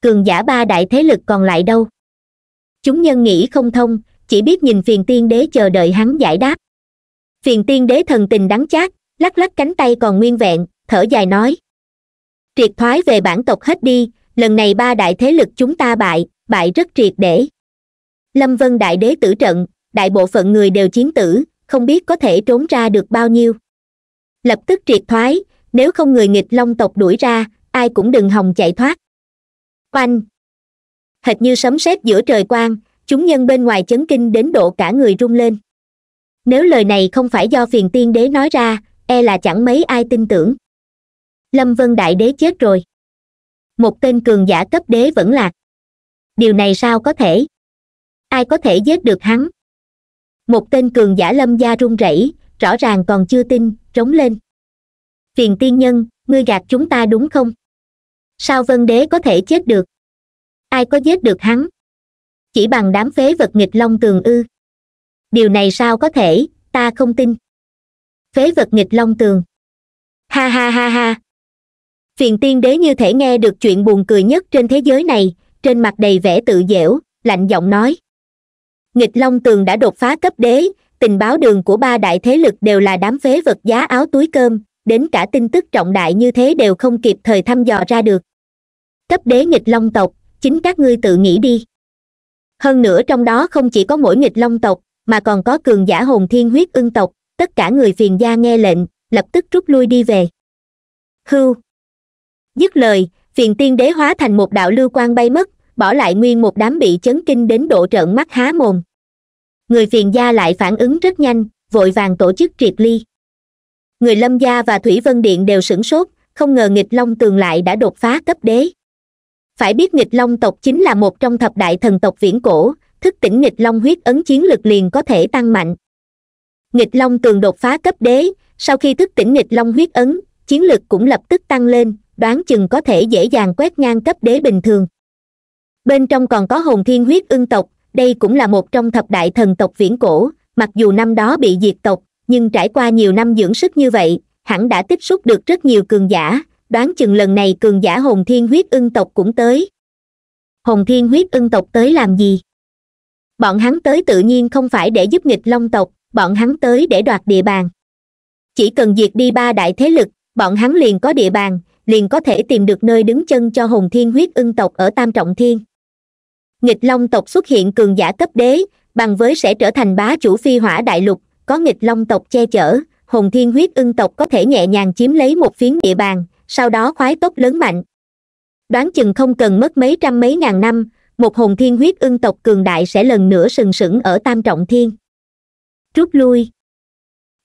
cường giả ba đại thế lực còn lại đâu chúng nhân nghĩ không thông chỉ biết nhìn phiền tiên đế chờ đợi hắn giải đáp phiền tiên đế thần tình đắng chát lắc lắc cánh tay còn nguyên vẹn thở dài nói triệt thoái về bản tộc hết đi lần này ba đại thế lực chúng ta bại bại rất triệt để lâm vân đại đế tử trận đại bộ phận người đều chiến tử không biết có thể trốn ra được bao nhiêu lập tức triệt thoái nếu không người nghịch long tộc đuổi ra ai cũng đừng hòng chạy thoát oanh hệt như sấm sét giữa trời quang chúng nhân bên ngoài chấn kinh đến độ cả người run lên nếu lời này không phải do phiền tiên đế nói ra e là chẳng mấy ai tin tưởng lâm vân đại đế chết rồi một tên cường giả cấp đế vẫn lạc điều này sao có thể ai có thể giết được hắn một tên cường giả lâm gia run rẩy rõ ràng còn chưa tin trống lên phiền tiên nhân ngươi gạt chúng ta đúng không sao vân đế có thể chết được ai có giết được hắn chỉ bằng đám phế vật nghịch long tường ư điều này sao có thể ta không tin phế vật nghịch long tường ha ha ha ha phiền tiên đế như thể nghe được chuyện buồn cười nhất trên thế giới này trên mặt đầy vẻ tự dễu lạnh giọng nói nghịch long tường đã đột phá cấp đế tình báo đường của ba đại thế lực đều là đám phế vật giá áo túi cơm đến cả tin tức trọng đại như thế đều không kịp thời thăm dò ra được cấp đế nghịch long tộc chính các ngươi tự nghĩ đi hơn nữa trong đó không chỉ có mỗi nghịch long tộc mà còn có cường giả hồn thiên huyết ưng tộc tất cả người phiền gia nghe lệnh lập tức rút lui đi về hưu dứt lời phiền tiên đế hóa thành một đạo lưu quan bay mất bỏ lại nguyên một đám bị chấn kinh đến độ trợn mắt há mồm người phiền gia lại phản ứng rất nhanh vội vàng tổ chức triệt ly người lâm gia và thủy vân điện đều sửng sốt không ngờ nghịch long tường lại đã đột phá cấp đế phải biết nghịch long tộc chính là một trong thập đại thần tộc viễn cổ thức tỉnh nghịch long huyết ấn chiến lực liền có thể tăng mạnh nghịch long cường đột phá cấp đế sau khi thức tỉnh nghịch long huyết ấn chiến lực cũng lập tức tăng lên đoán chừng có thể dễ dàng quét ngang cấp đế bình thường bên trong còn có hồn thiên huyết ưng tộc đây cũng là một trong thập đại thần tộc viễn cổ mặc dù năm đó bị diệt tộc nhưng trải qua nhiều năm dưỡng sức như vậy hẳn đã tiếp xúc được rất nhiều cường giả đoán chừng lần này cường giả hồn thiên huyết ưng tộc cũng tới hồn thiên huyết ưng tộc tới làm gì bọn hắn tới tự nhiên không phải để giúp nghịch long tộc bọn hắn tới để đoạt địa bàn chỉ cần diệt đi ba đại thế lực bọn hắn liền có địa bàn liền có thể tìm được nơi đứng chân cho hồn thiên huyết ưng tộc ở tam trọng thiên nghịch long tộc xuất hiện cường giả cấp đế bằng với sẽ trở thành bá chủ phi hỏa đại lục có nghịch long tộc che chở hồn thiên huyết ưng tộc có thể nhẹ nhàng chiếm lấy một phiến địa bàn sau đó khoái tốc lớn mạnh đoán chừng không cần mất mấy trăm mấy ngàn năm một hồn thiên huyết ưng tộc cường đại sẽ lần nữa sừng sững ở tam trọng thiên rút lui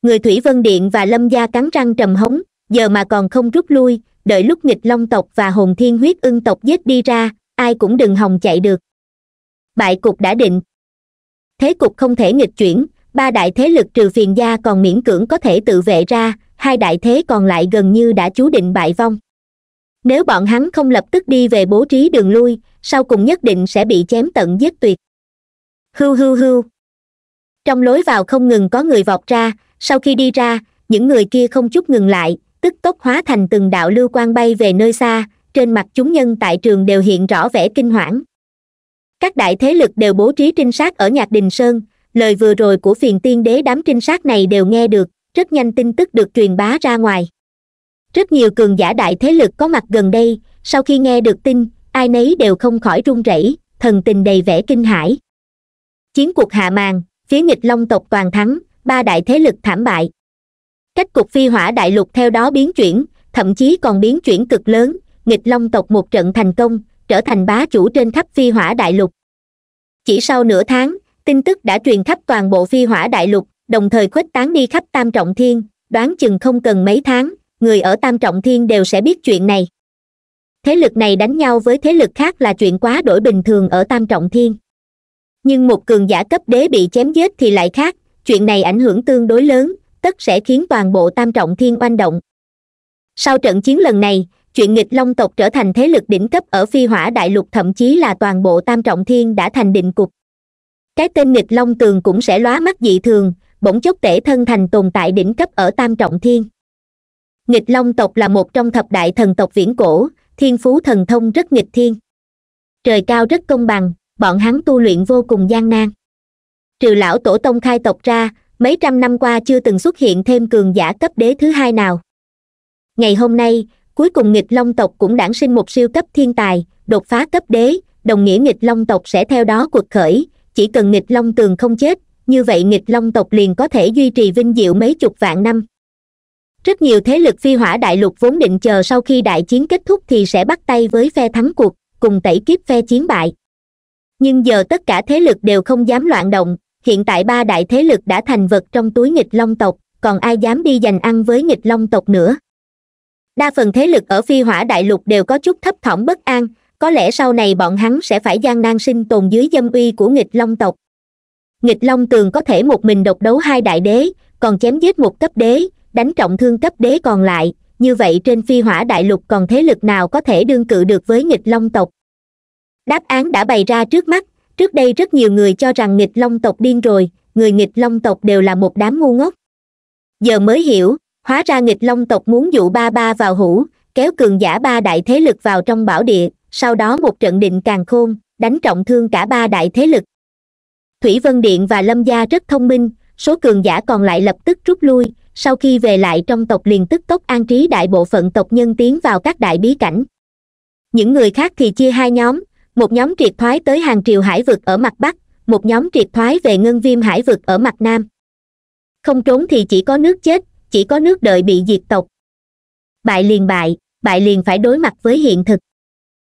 người thủy vân điện và lâm gia cắn răng trầm hống giờ mà còn không rút lui đợi lúc nghịch long tộc và hồn thiên huyết ưng tộc giết đi ra ai cũng đừng hòng chạy được bại cục đã định thế cục không thể nghịch chuyển ba đại thế lực trừ phiền gia còn miễn cưỡng có thể tự vệ ra hai đại thế còn lại gần như đã chú định bại vong nếu bọn hắn không lập tức đi về bố trí đường lui sau cùng nhất định sẽ bị chém tận giết tuyệt hưu hưu hưu trong lối vào không ngừng có người vọt ra sau khi đi ra những người kia không chút ngừng lại tức tốc hóa thành từng đạo lưu quang bay về nơi xa trên mặt chúng nhân tại trường đều hiện rõ vẻ kinh hoảng các đại thế lực đều bố trí trinh sát ở nhạc đình sơn lời vừa rồi của phiền tiên đế đám trinh sát này đều nghe được rất nhanh tin tức được truyền bá ra ngoài rất nhiều cường giả đại thế lực có mặt gần đây sau khi nghe được tin ai nấy đều không khỏi run rẩy thần tình đầy vẻ kinh hãi chiến cuộc hạ màn phía nghịch long tộc toàn thắng ba đại thế lực thảm bại cách cục phi hỏa đại lục theo đó biến chuyển thậm chí còn biến chuyển cực lớn nghịch long tộc một trận thành công trở thành bá chủ trên khắp phi hỏa đại lục chỉ sau nửa tháng tin tức đã truyền khắp toàn bộ phi hỏa đại lục đồng thời khuếch tán đi khắp tam trọng thiên đoán chừng không cần mấy tháng người ở tam trọng thiên đều sẽ biết chuyện này thế lực này đánh nhau với thế lực khác là chuyện quá đổi bình thường ở tam trọng thiên nhưng một cường giả cấp đế bị chém giết thì lại khác chuyện này ảnh hưởng tương đối lớn tất sẽ khiến toàn bộ tam trọng thiên oanh động sau trận chiến lần này chuyện nghịch long tộc trở thành thế lực đỉnh cấp ở phi hỏa đại lục thậm chí là toàn bộ tam trọng thiên đã thành định cục cái tên nghịch long tường cũng sẽ lóa mắt dị thường bỗng chốc tể thân thành tồn tại đỉnh cấp ở tam trọng thiên nghịch long tộc là một trong thập đại thần tộc viễn cổ thiên phú thần thông rất nghịch thiên trời cao rất công bằng bọn hắn tu luyện vô cùng gian nan trừ lão tổ tông khai tộc ra mấy trăm năm qua chưa từng xuất hiện thêm cường giả cấp đế thứ hai nào ngày hôm nay cuối cùng nghịch long tộc cũng đản sinh một siêu cấp thiên tài đột phá cấp đế đồng nghĩa nghịch long tộc sẽ theo đó cuộc khởi chỉ cần nghịch long tường không chết như vậy nghịch long tộc liền có thể duy trì vinh diệu mấy chục vạn năm rất nhiều thế lực phi hỏa đại lục vốn định chờ sau khi đại chiến kết thúc thì sẽ bắt tay với phe thắng cuộc cùng tẩy kiếp phe chiến bại nhưng giờ tất cả thế lực đều không dám loạn động hiện tại ba đại thế lực đã thành vật trong túi nghịch long tộc còn ai dám đi giành ăn với nghịch long tộc nữa đa phần thế lực ở phi hỏa đại lục đều có chút thấp thỏm bất an có lẽ sau này bọn hắn sẽ phải gian nan sinh tồn dưới dâm uy của nghịch long tộc nghịch long tường có thể một mình độc đấu hai đại đế còn chém giết một cấp đế đánh trọng thương cấp đế còn lại như vậy trên phi hỏa đại lục còn thế lực nào có thể đương cự được với nghịch long tộc đáp án đã bày ra trước mắt trước đây rất nhiều người cho rằng nghịch long tộc điên rồi người nghịch long tộc đều là một đám ngu ngốc giờ mới hiểu hóa ra nghịch long tộc muốn dụ ba ba vào hũ kéo cường giả ba đại thế lực vào trong bảo địa sau đó một trận định càng khôn đánh trọng thương cả ba đại thế lực thủy vân điện và lâm gia rất thông minh số cường giả còn lại lập tức rút lui sau khi về lại trong tộc liền tức tốc an trí đại bộ phận tộc nhân tiến vào các đại bí cảnh những người khác thì chia hai nhóm một nhóm triệt thoái tới hàng triều hải vực ở mặt bắc một nhóm triệt thoái về ngân viêm hải vực ở mặt nam không trốn thì chỉ có nước chết chỉ có nước đợi bị diệt tộc bại liền bại bại liền phải đối mặt với hiện thực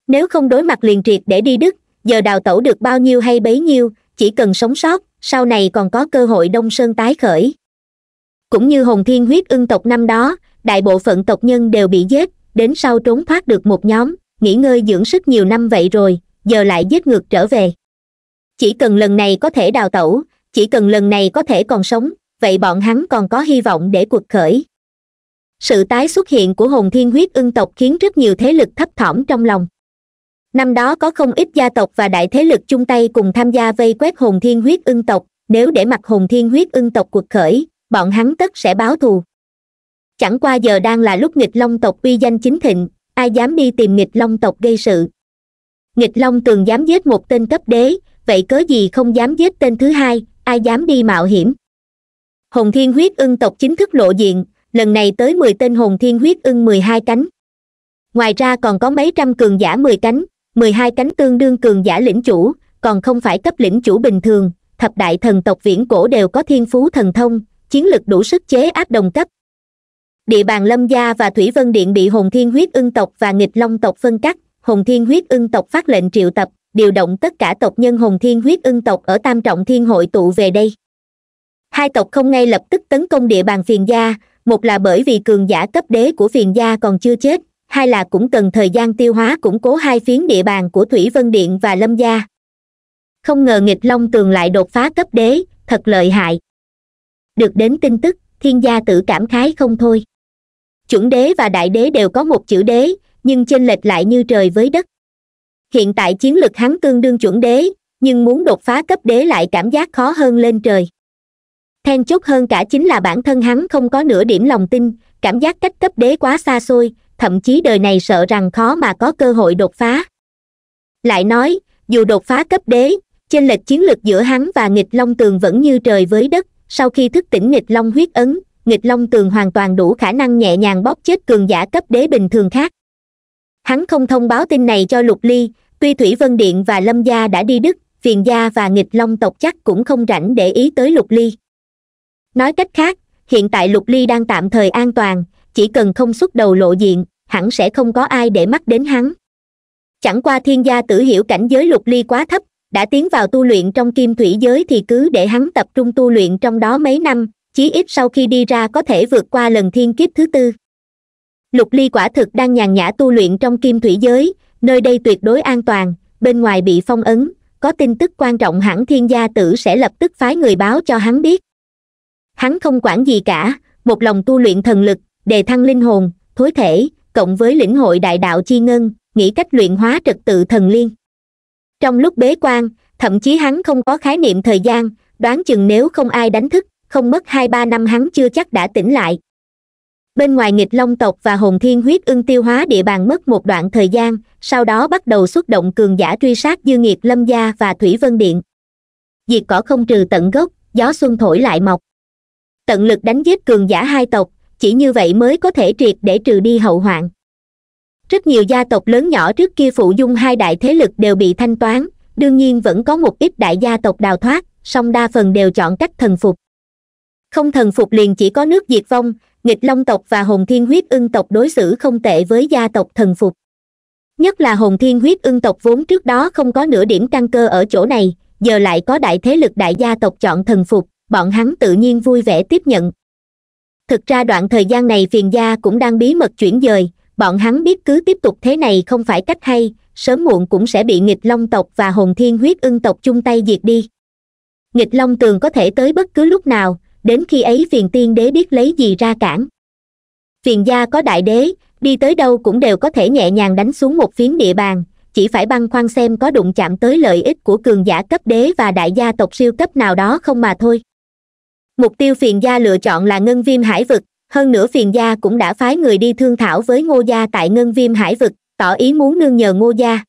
nếu không đối mặt liền triệt để đi đức giờ đào tẩu được bao nhiêu hay bấy nhiêu chỉ cần sống sót sau này còn có cơ hội đông sơn tái khởi cũng như hồn thiên huyết ưng tộc năm đó đại bộ phận tộc nhân đều bị giết đến sau trốn thoát được một nhóm nghỉ ngơi dưỡng sức nhiều năm vậy rồi giờ lại giết ngược trở về chỉ cần lần này có thể đào tẩu chỉ cần lần này có thể còn sống vậy bọn hắn còn có hy vọng để cuộc khởi sự tái xuất hiện của hồn thiên huyết ưng tộc khiến rất nhiều thế lực thấp thỏm trong lòng năm đó có không ít gia tộc và đại thế lực chung tay cùng tham gia vây quét hồn thiên huyết ưng tộc nếu để mặc hồn thiên huyết ưng tộc cuộc khởi bọn hắn tất sẽ báo thù chẳng qua giờ đang là lúc nghịch long tộc uy danh chính thịnh ai dám đi tìm nghịch long tộc gây sự nghịch long tường dám giết một tên cấp đế vậy cớ gì không dám giết tên thứ hai ai dám đi mạo hiểm hồn thiên huyết ưng tộc chính thức lộ diện lần này tới mười tên hồn thiên huyết ưng mười hai cánh ngoài ra còn có mấy trăm cường giả mười cánh mười hai cánh tương đương cường giả lĩnh chủ còn không phải cấp lĩnh chủ bình thường thập đại thần tộc viễn cổ đều có thiên phú thần thông chiến lực đủ sức chế áp đồng cấp địa bàn lâm gia và thủy vân điện bị hồn thiên huyết ưng tộc và nghịch long tộc phân cắt hồn thiên huyết ưng tộc phát lệnh triệu tập điều động tất cả tộc nhân hồn thiên huyết ưng tộc ở tam trọng thiên hội tụ về đây hai tộc không ngay lập tức tấn công địa bàn phiền gia một là bởi vì cường giả cấp đế của phiền gia còn chưa chết hai là cũng cần thời gian tiêu hóa củng cố hai phiến địa bàn của thủy vân điện và lâm gia không ngờ nghịch long tường lại đột phá cấp đế thật lợi hại được đến tin tức thiên gia tự cảm khái không thôi chuẩn đế và đại đế đều có một chữ đế nhưng chênh lệch lại như trời với đất hiện tại chiến lực hắn tương đương chuẩn đế nhưng muốn đột phá cấp đế lại cảm giác khó hơn lên trời then chốt hơn cả chính là bản thân hắn không có nửa điểm lòng tin cảm giác cách cấp đế quá xa xôi thậm chí đời này sợ rằng khó mà có cơ hội đột phá lại nói dù đột phá cấp đế chênh lệch chiến lực giữa hắn và nghịch long tường vẫn như trời với đất sau khi thức tỉnh nghịch long huyết ấn nghịch long tường hoàn toàn đủ khả năng nhẹ nhàng bóp chết cường giả cấp đế bình thường khác hắn không thông báo tin này cho lục ly tuy thủy vân điện và lâm gia đã đi đức phiền gia và nghịch long tộc chắc cũng không rảnh để ý tới lục ly nói cách khác hiện tại lục ly đang tạm thời an toàn chỉ cần không xuất đầu lộ diện hẳn sẽ không có ai để mắt đến hắn chẳng qua thiên gia tử hiểu cảnh giới lục ly quá thấp đã tiến vào tu luyện trong kim thủy giới thì cứ để hắn tập trung tu luyện trong đó mấy năm chí ít sau khi đi ra có thể vượt qua lần thiên kiếp thứ tư lục ly quả thực đang nhàn nhã tu luyện trong kim thủy giới nơi đây tuyệt đối an toàn bên ngoài bị phong ấn có tin tức quan trọng hẳn thiên gia tử sẽ lập tức phái người báo cho hắn biết hắn không quản gì cả một lòng tu luyện thần lực đề thăng linh hồn thối thể cộng với lĩnh hội đại đạo chi ngân nghĩ cách luyện hóa trật tự thần liên trong lúc bế quan thậm chí hắn không có khái niệm thời gian đoán chừng nếu không ai đánh thức không mất hai ba năm hắn chưa chắc đã tỉnh lại bên ngoài nghịch long tộc và hồn thiên huyết ưng tiêu hóa địa bàn mất một đoạn thời gian sau đó bắt đầu xuất động cường giả truy sát dư nghiệt lâm gia và thủy vân điện diệt cỏ không trừ tận gốc gió xuân thổi lại mọc tận lực đánh giết cường giả hai tộc chỉ như vậy mới có thể triệt để trừ đi hậu hoạn rất nhiều gia tộc lớn nhỏ trước kia phụ dung hai đại thế lực đều bị thanh toán đương nhiên vẫn có một ít đại gia tộc đào thoát song đa phần đều chọn cách thần phục không thần phục liền chỉ có nước diệt vong nghịch long tộc và hồn thiên huyết ưng tộc đối xử không tệ với gia tộc thần phục nhất là hồn thiên huyết ưng tộc vốn trước đó không có nửa điểm căn cơ ở chỗ này giờ lại có đại thế lực đại gia tộc chọn thần phục bọn hắn tự nhiên vui vẻ tiếp nhận thực ra đoạn thời gian này phiền gia cũng đang bí mật chuyển dời bọn hắn biết cứ tiếp tục thế này không phải cách hay sớm muộn cũng sẽ bị nghịch long tộc và hồn thiên huyết ưng tộc chung tay diệt đi nghịch long tường có thể tới bất cứ lúc nào đến khi ấy phiền tiên đế biết lấy gì ra cản phiền gia có đại đế đi tới đâu cũng đều có thể nhẹ nhàng đánh xuống một phiến địa bàn chỉ phải băn khoăn xem có đụng chạm tới lợi ích của cường giả cấp đế và đại gia tộc siêu cấp nào đó không mà thôi mục tiêu phiền gia lựa chọn là ngân viêm hải vực hơn nữa phiền gia cũng đã phái người đi thương thảo với ngô gia tại ngân viêm hải vực tỏ ý muốn nương nhờ ngô gia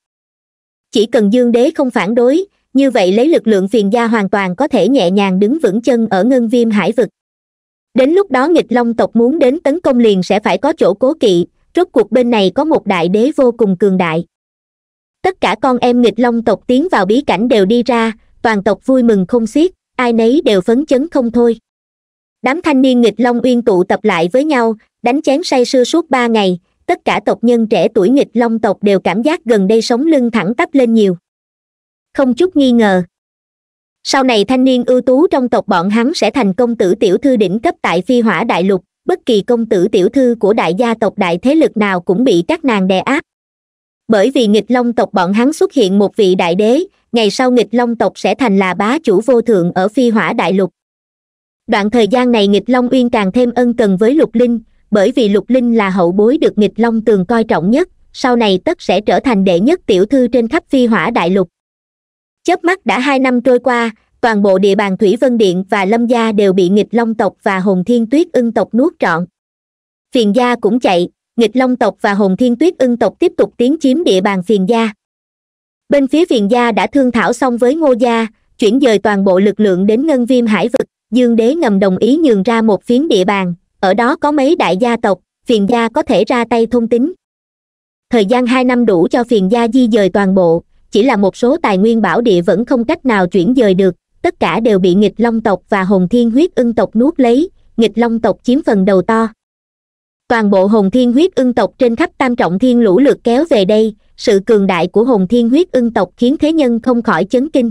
chỉ cần dương đế không phản đối như vậy lấy lực lượng phiền gia hoàn toàn có thể nhẹ nhàng đứng vững chân ở ngân viêm hải vực đến lúc đó nghịch long tộc muốn đến tấn công liền sẽ phải có chỗ cố kỵ rốt cuộc bên này có một đại đế vô cùng cường đại tất cả con em nghịch long tộc tiến vào bí cảnh đều đi ra toàn tộc vui mừng không xiết ai nấy đều phấn chấn không thôi đám thanh niên nghịch long uyên tụ tập lại với nhau đánh chén say sưa suốt ba ngày tất cả tộc nhân trẻ tuổi nghịch long tộc đều cảm giác gần đây sống lưng thẳng tắp lên nhiều không chút nghi ngờ sau này thanh niên ưu tú trong tộc bọn hắn sẽ thành công tử tiểu thư đỉnh cấp tại phi hỏa đại lục bất kỳ công tử tiểu thư của đại gia tộc đại thế lực nào cũng bị các nàng đè áp bởi vì nghịch long tộc bọn hắn xuất hiện một vị đại đế ngày sau nghịch long tộc sẽ thành là bá chủ vô thượng ở phi hỏa đại lục đoạn thời gian này nghịch long uyên càng thêm ân cần với lục linh bởi vì lục linh là hậu bối được nghịch long tường coi trọng nhất sau này tất sẽ trở thành đệ nhất tiểu thư trên khắp phi hỏa đại lục chớp mắt đã hai năm trôi qua toàn bộ địa bàn thủy vân điện và lâm gia đều bị nghịch long tộc và hồn thiên tuyết ưng tộc nuốt trọn phiền gia cũng chạy nghịch long tộc và hồn thiên tuyết ưng tộc tiếp tục tiến chiếm địa bàn phiền gia bên phía viện gia đã thương thảo xong với ngô gia chuyển dời toàn bộ lực lượng đến ngân viêm hải vực dương đế ngầm đồng ý nhường ra một phiến địa bàn ở đó có mấy đại gia tộc phiền gia có thể ra tay thông tính thời gian hai năm đủ cho phiền gia di dời toàn bộ chỉ là một số tài nguyên bảo địa vẫn không cách nào chuyển dời được tất cả đều bị nghịch long tộc và hồn thiên huyết ưng tộc nuốt lấy nghịch long tộc chiếm phần đầu to toàn bộ hồn thiên huyết ưng tộc trên khắp tam trọng thiên lũ lượt kéo về đây sự cường đại của hồn thiên huyết ưng tộc khiến thế nhân không khỏi chấn kinh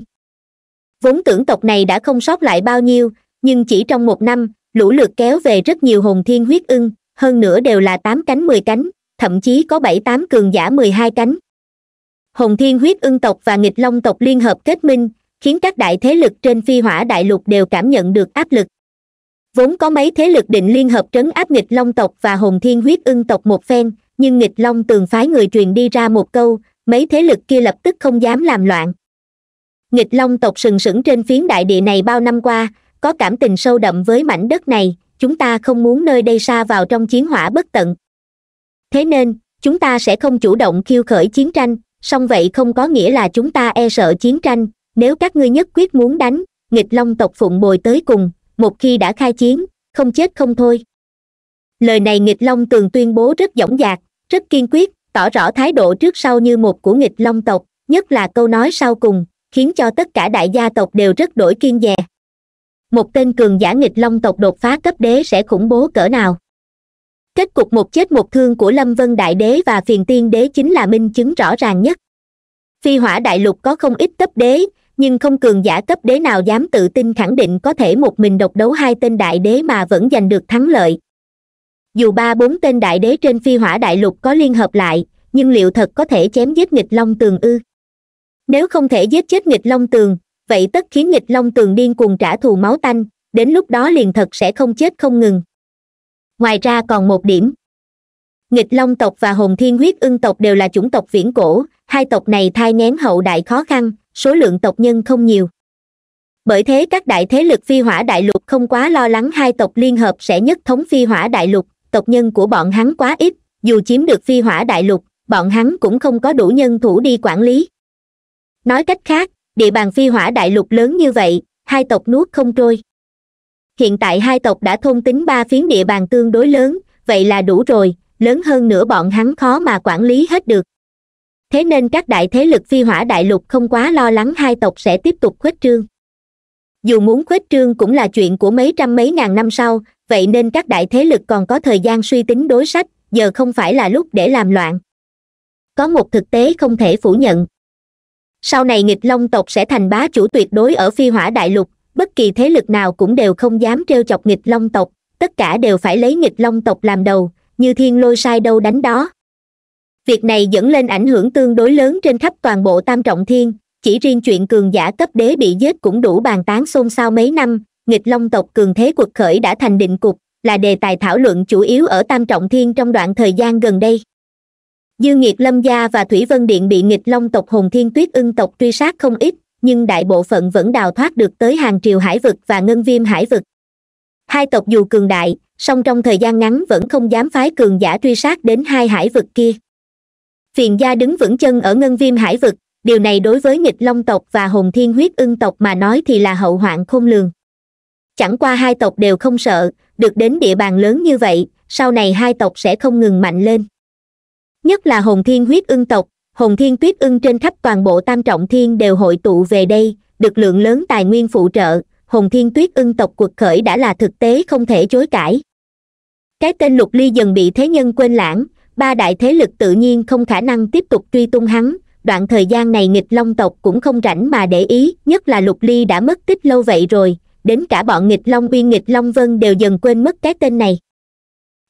vốn tưởng tộc này đã không sót lại bao nhiêu nhưng chỉ trong một năm lũ lượt kéo về rất nhiều hồn thiên huyết ưng hơn nữa đều là tám cánh mười cánh thậm chí có bảy tám cường giả mười hai cánh hồn thiên huyết ưng tộc và nghịch long tộc liên hợp kết minh khiến các đại thế lực trên phi hỏa đại lục đều cảm nhận được áp lực vốn có mấy thế lực định liên hợp trấn áp nghịch long tộc và hồn thiên huyết ưng tộc một phen nhưng nghịch long tường phái người truyền đi ra một câu mấy thế lực kia lập tức không dám làm loạn nghịch long tộc sừng sững trên phiến đại địa này bao năm qua có cảm tình sâu đậm với mảnh đất này chúng ta không muốn nơi đây xa vào trong chiến hỏa bất tận thế nên chúng ta sẽ không chủ động khiêu khởi chiến tranh song vậy không có nghĩa là chúng ta e sợ chiến tranh nếu các ngươi nhất quyết muốn đánh nghịch long tộc phụng bồi tới cùng một khi đã khai chiến không chết không thôi lời này nghịch long tường tuyên bố rất dõng dạc rất kiên quyết tỏ rõ thái độ trước sau như một của nghịch long tộc nhất là câu nói sau cùng khiến cho tất cả đại gia tộc đều rất đổi kiên dè một tên cường giả nghịch long tộc đột phá cấp đế sẽ khủng bố cỡ nào kết cục một chết một thương của lâm vân đại đế và phiền tiên đế chính là minh chứng rõ ràng nhất phi hỏa đại lục có không ít cấp đế nhưng không cường giả cấp đế nào dám tự tin khẳng định có thể một mình độc đấu hai tên đại đế mà vẫn giành được thắng lợi dù ba bốn tên đại đế trên phi hỏa đại lục có liên hợp lại nhưng liệu thật có thể chém giết nghịch long tường ư nếu không thể giết chết nghịch long tường vậy tất khiến nghịch long tường điên cuồng trả thù máu tanh đến lúc đó liền thật sẽ không chết không ngừng ngoài ra còn một điểm nghịch long tộc và hồn thiên huyết ưng tộc đều là chủng tộc viễn cổ hai tộc này thai ngén hậu đại khó khăn số lượng tộc nhân không nhiều bởi thế các đại thế lực phi hỏa đại lục không quá lo lắng hai tộc liên hợp sẽ nhất thống phi hỏa đại lục tộc nhân của bọn hắn quá ít dù chiếm được phi hỏa đại lục bọn hắn cũng không có đủ nhân thủ đi quản lý nói cách khác địa bàn phi hỏa đại lục lớn như vậy hai tộc nuốt không trôi hiện tại hai tộc đã thôn tính ba phiến địa bàn tương đối lớn vậy là đủ rồi lớn hơn nữa bọn hắn khó mà quản lý hết được thế nên các đại thế lực phi hỏa đại lục không quá lo lắng hai tộc sẽ tiếp tục khuếch trương dù muốn khuếch trương cũng là chuyện của mấy trăm mấy ngàn năm sau vậy nên các đại thế lực còn có thời gian suy tính đối sách giờ không phải là lúc để làm loạn có một thực tế không thể phủ nhận sau này nghịch long tộc sẽ thành bá chủ tuyệt đối ở phi hỏa đại lục bất kỳ thế lực nào cũng đều không dám t chọc nghịch long tộc tất cả đều phải lấy nghịch long tộc làm đầu như thiên lôi sai đâu đánh đó việc này dẫn lên ảnh hưởng tương đối lớn trên khắp toàn bộ tam trọng thiên chỉ riêng chuyện cường giả cấp đế bị giết cũng đủ bàn tán xôn xao mấy năm nghịch long tộc cường thế cuộc khởi đã thành định cục là đề tài thảo luận chủ yếu ở tam trọng thiên trong đoạn thời gian gần đây dư nghiệt lâm gia và thủy vân điện bị nghịch long tộc hồn thiên tuyết ưng tộc truy sát không ít nhưng đại bộ phận vẫn đào thoát được tới hàng triều hải vực và ngân viêm hải vực hai tộc dù cường đại song trong thời gian ngắn vẫn không dám phái cường giả truy sát đến hai hải vực kia phiền gia đứng vững chân ở ngân viêm hải vực điều này đối với nghịch long tộc và hồn thiên huyết ưng tộc mà nói thì là hậu hoạn khôn lường chẳng qua hai tộc đều không sợ được đến địa bàn lớn như vậy sau này hai tộc sẽ không ngừng mạnh lên nhất là hồn thiên huyết ưng tộc hồn thiên tuyết ưng trên khắp toàn bộ tam trọng thiên đều hội tụ về đây được lượng lớn tài nguyên phụ trợ hồn thiên tuyết ưng tộc cuộc khởi đã là thực tế không thể chối cãi cái tên lục ly dần bị thế nhân quên lãng ba đại thế lực tự nhiên không khả năng tiếp tục truy tung hắn đoạn thời gian này nghịch long tộc cũng không rảnh mà để ý nhất là lục ly đã mất tích lâu vậy rồi đến cả bọn nghịch long uy nghịch long vân đều dần quên mất cái tên này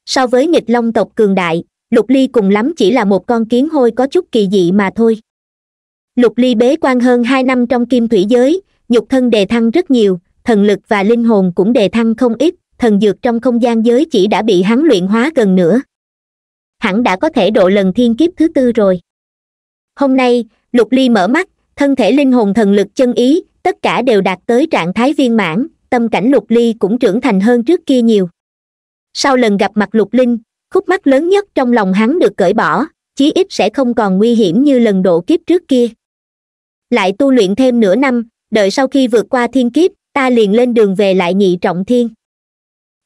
so với nghịch long tộc cường đại lục ly cùng lắm chỉ là một con kiến hôi có chút kỳ dị mà thôi lục ly bế quan hơn hai năm trong kim thủy giới nhục thân đề thăng rất nhiều thần lực và linh hồn cũng đề thăng không ít thần dược trong không gian giới chỉ đã bị hắn luyện hóa gần nữa hẳn đã có thể độ lần thiên kiếp thứ tư rồi hôm nay lục ly mở mắt thân thể linh hồn thần lực chân ý tất cả đều đạt tới trạng thái viên mãn tâm cảnh lục ly cũng trưởng thành hơn trước kia nhiều sau lần gặp mặt lục linh khúc mắt lớn nhất trong lòng hắn được cởi bỏ chí ít sẽ không còn nguy hiểm như lần độ kiếp trước kia lại tu luyện thêm nửa năm đợi sau khi vượt qua thiên kiếp ta liền lên đường về lại nhị trọng thiên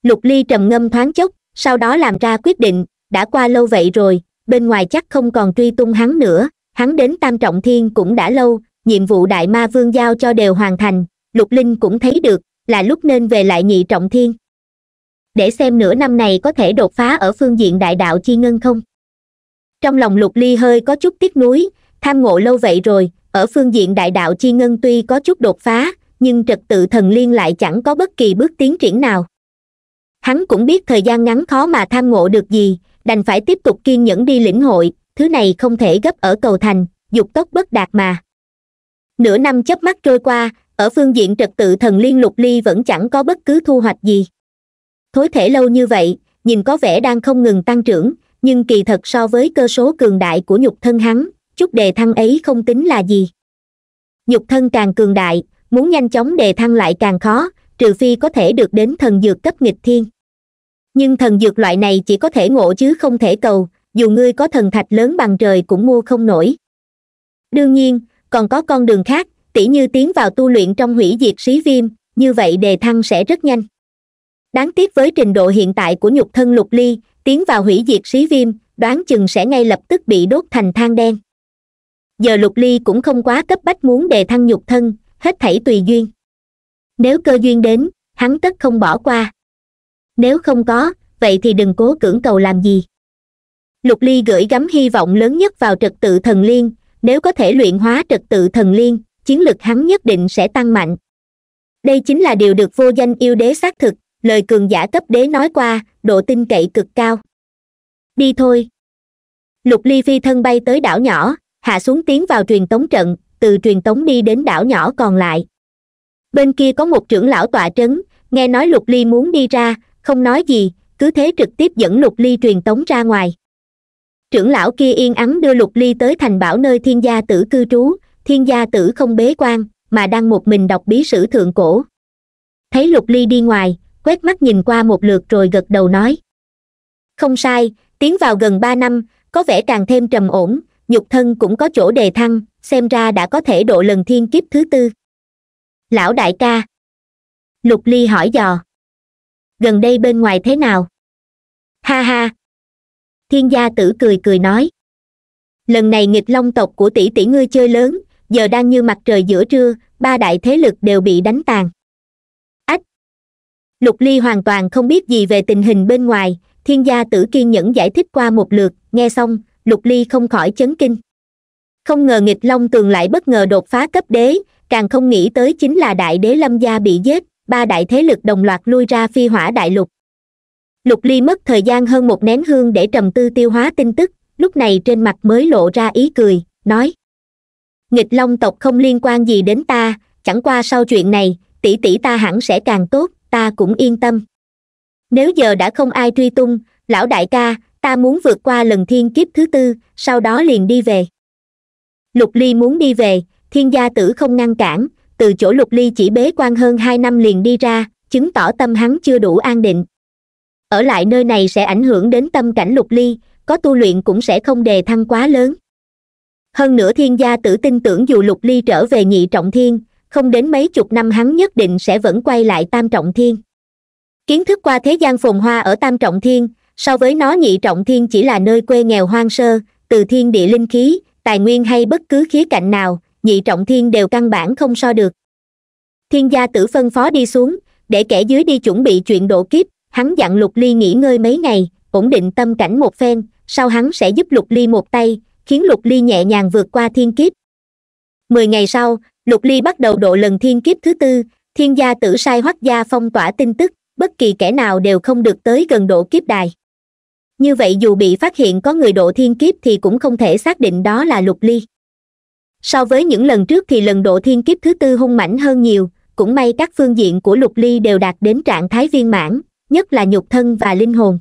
lục ly trầm ngâm thoáng chốc sau đó làm ra quyết định đã qua lâu vậy rồi bên ngoài chắc không còn truy tung hắn nữa hắn đến tam trọng thiên cũng đã lâu nhiệm vụ đại ma vương giao cho đều hoàn thành lục linh cũng thấy được là lúc nên về lại nhị trọng thiên để xem nửa năm này có thể đột phá ở phương diện đại đạo chi ngân không trong lòng lục ly hơi có chút tiếc nuối tham ngộ lâu vậy rồi ở phương diện đại đạo chi ngân tuy có chút đột phá nhưng trật tự thần liên lại chẳng có bất kỳ bước tiến triển nào hắn cũng biết thời gian ngắn khó mà tham ngộ được gì đành phải tiếp tục kiên nhẫn đi lĩnh hội thứ này không thể gấp ở cầu thành dục tốc bất đạt mà nửa năm chớp mắt trôi qua ở phương diện trật tự thần liên lục ly vẫn chẳng có bất cứ thu hoạch gì thối thể lâu như vậy nhìn có vẻ đang không ngừng tăng trưởng nhưng kỳ thật so với cơ số cường đại của nhục thân hắn chút đề thăng ấy không tính là gì nhục thân càng cường đại muốn nhanh chóng đề thăng lại càng khó trừ phi có thể được đến thần dược cấp nghịch thiên nhưng thần dược loại này chỉ có thể ngộ chứ không thể cầu dù ngươi có thần thạch lớn bằng trời cũng mua không nổi đương nhiên còn có con đường khác tỉ như tiến vào tu luyện trong hủy diệt xí viêm như vậy đề thăng sẽ rất nhanh đáng tiếc với trình độ hiện tại của nhục thân lục ly tiến vào hủy diệt xí viêm đoán chừng sẽ ngay lập tức bị đốt thành than đen giờ lục ly cũng không quá cấp bách muốn đề thăng nhục thân hết thảy tùy duyên nếu cơ duyên đến hắn tất không bỏ qua nếu không có vậy thì đừng cố cưỡng cầu làm gì lục ly gửi gắm hy vọng lớn nhất vào trật tự thần liên nếu có thể luyện hóa trật tự thần liên chiến lực hắn nhất định sẽ tăng mạnh đây chính là điều được vô danh yêu đế xác thực lời cường giả cấp đế nói qua độ tin cậy cực cao đi thôi lục ly phi thân bay tới đảo nhỏ hạ xuống tiến vào truyền tống trận từ truyền tống đi đến đảo nhỏ còn lại bên kia có một trưởng lão tọa trấn nghe nói lục ly muốn đi ra không nói gì cứ thế trực tiếp dẫn lục ly truyền tống ra ngoài trưởng lão kia yên ắng đưa lục ly tới thành bảo nơi thiên gia tử cư trú thiên gia tử không bế quan mà đang một mình đọc bí sử thượng cổ thấy lục ly đi ngoài quét mắt nhìn qua một lượt rồi gật đầu nói không sai tiến vào gần ba năm có vẻ càng thêm trầm ổn nhục thân cũng có chỗ đề thăng xem ra đã có thể độ lần thiên kiếp thứ tư lão đại ca lục ly hỏi dò gần đây bên ngoài thế nào ha ha thiên gia tử cười cười nói lần này nghịch long tộc của tỷ tỷ ngươi chơi lớn giờ đang như mặt trời giữa trưa ba đại thế lực đều bị đánh tàn ách lục ly hoàn toàn không biết gì về tình hình bên ngoài thiên gia tử kiên nhẫn giải thích qua một lượt nghe xong lục ly không khỏi chấn kinh không ngờ nghịch long tường lại bất ngờ đột phá cấp đế càng không nghĩ tới chính là đại đế lâm gia bị giết ba đại thế lực đồng loạt lui ra phi hỏa đại lục lục ly mất thời gian hơn một nén hương để trầm tư tiêu hóa tin tức lúc này trên mặt mới lộ ra ý cười nói nghịch long tộc không liên quan gì đến ta chẳng qua sau chuyện này tỷ tỷ ta hẳn sẽ càng tốt ta cũng yên tâm nếu giờ đã không ai truy tung lão đại ca ta muốn vượt qua lần thiên kiếp thứ tư sau đó liền đi về lục ly muốn đi về thiên gia tử không ngăn cản từ chỗ lục ly chỉ bế quan hơn hai năm liền đi ra chứng tỏ tâm hắn chưa đủ an định ở lại nơi này sẽ ảnh hưởng đến tâm cảnh lục ly có tu luyện cũng sẽ không đề thăng quá lớn hơn nữa thiên gia tử tin tưởng dù lục ly trở về nhị trọng thiên không đến mấy chục năm hắn nhất định sẽ vẫn quay lại tam trọng thiên kiến thức qua thế gian phồn hoa ở tam trọng thiên so với nó nhị trọng thiên chỉ là nơi quê nghèo hoang sơ từ thiên địa linh khí tài nguyên hay bất cứ khía cạnh nào nhị trọng thiên đều căn bản không so được thiên gia tử phân phó đi xuống để kẻ dưới đi chuẩn bị chuyện độ kiếp hắn dặn lục ly nghỉ ngơi mấy ngày ổn định tâm cảnh một phen sau hắn sẽ giúp lục ly một tay khiến lục ly nhẹ nhàng vượt qua thiên kiếp mười ngày sau lục ly bắt đầu độ lần thiên kiếp thứ tư thiên gia tử sai hoắc gia phong tỏa tin tức bất kỳ kẻ nào đều không được tới gần độ kiếp đài như vậy dù bị phát hiện có người độ thiên kiếp thì cũng không thể xác định đó là lục ly so với những lần trước thì lần độ thiên kiếp thứ tư hung mãnh hơn nhiều cũng may các phương diện của lục ly đều đạt đến trạng thái viên mãn nhất là nhục thân và linh hồn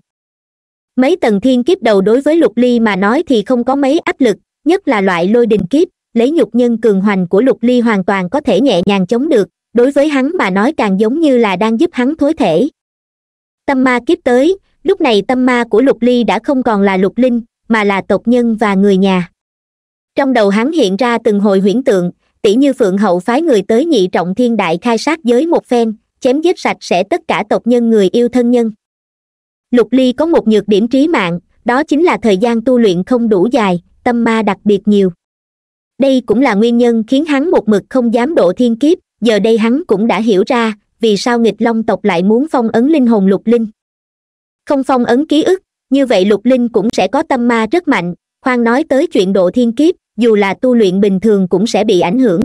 mấy tầng thiên kiếp đầu đối với lục ly mà nói thì không có mấy áp lực nhất là loại lôi đình kiếp lấy nhục nhân cường hoành của lục ly hoàn toàn có thể nhẹ nhàng chống được đối với hắn mà nói càng giống như là đang giúp hắn thối thể tâm ma kiếp tới lúc này tâm ma của lục ly đã không còn là lục linh mà là tộc nhân và người nhà trong đầu hắn hiện ra từng hồi huyễn tượng tỉ như phượng hậu phái người tới nhị trọng thiên đại khai sát giới một phen chém giết sạch sẽ tất cả tộc nhân người yêu thân nhân lục ly có một nhược điểm trí mạng đó chính là thời gian tu luyện không đủ dài tâm ma đặc biệt nhiều đây cũng là nguyên nhân khiến hắn một mực không dám độ thiên kiếp giờ đây hắn cũng đã hiểu ra vì sao nghịch long tộc lại muốn phong ấn linh hồn lục linh không phong ấn ký ức như vậy lục linh cũng sẽ có tâm ma rất mạnh khoan nói tới chuyện độ thiên kiếp dù là tu luyện bình thường cũng sẽ bị ảnh hưởng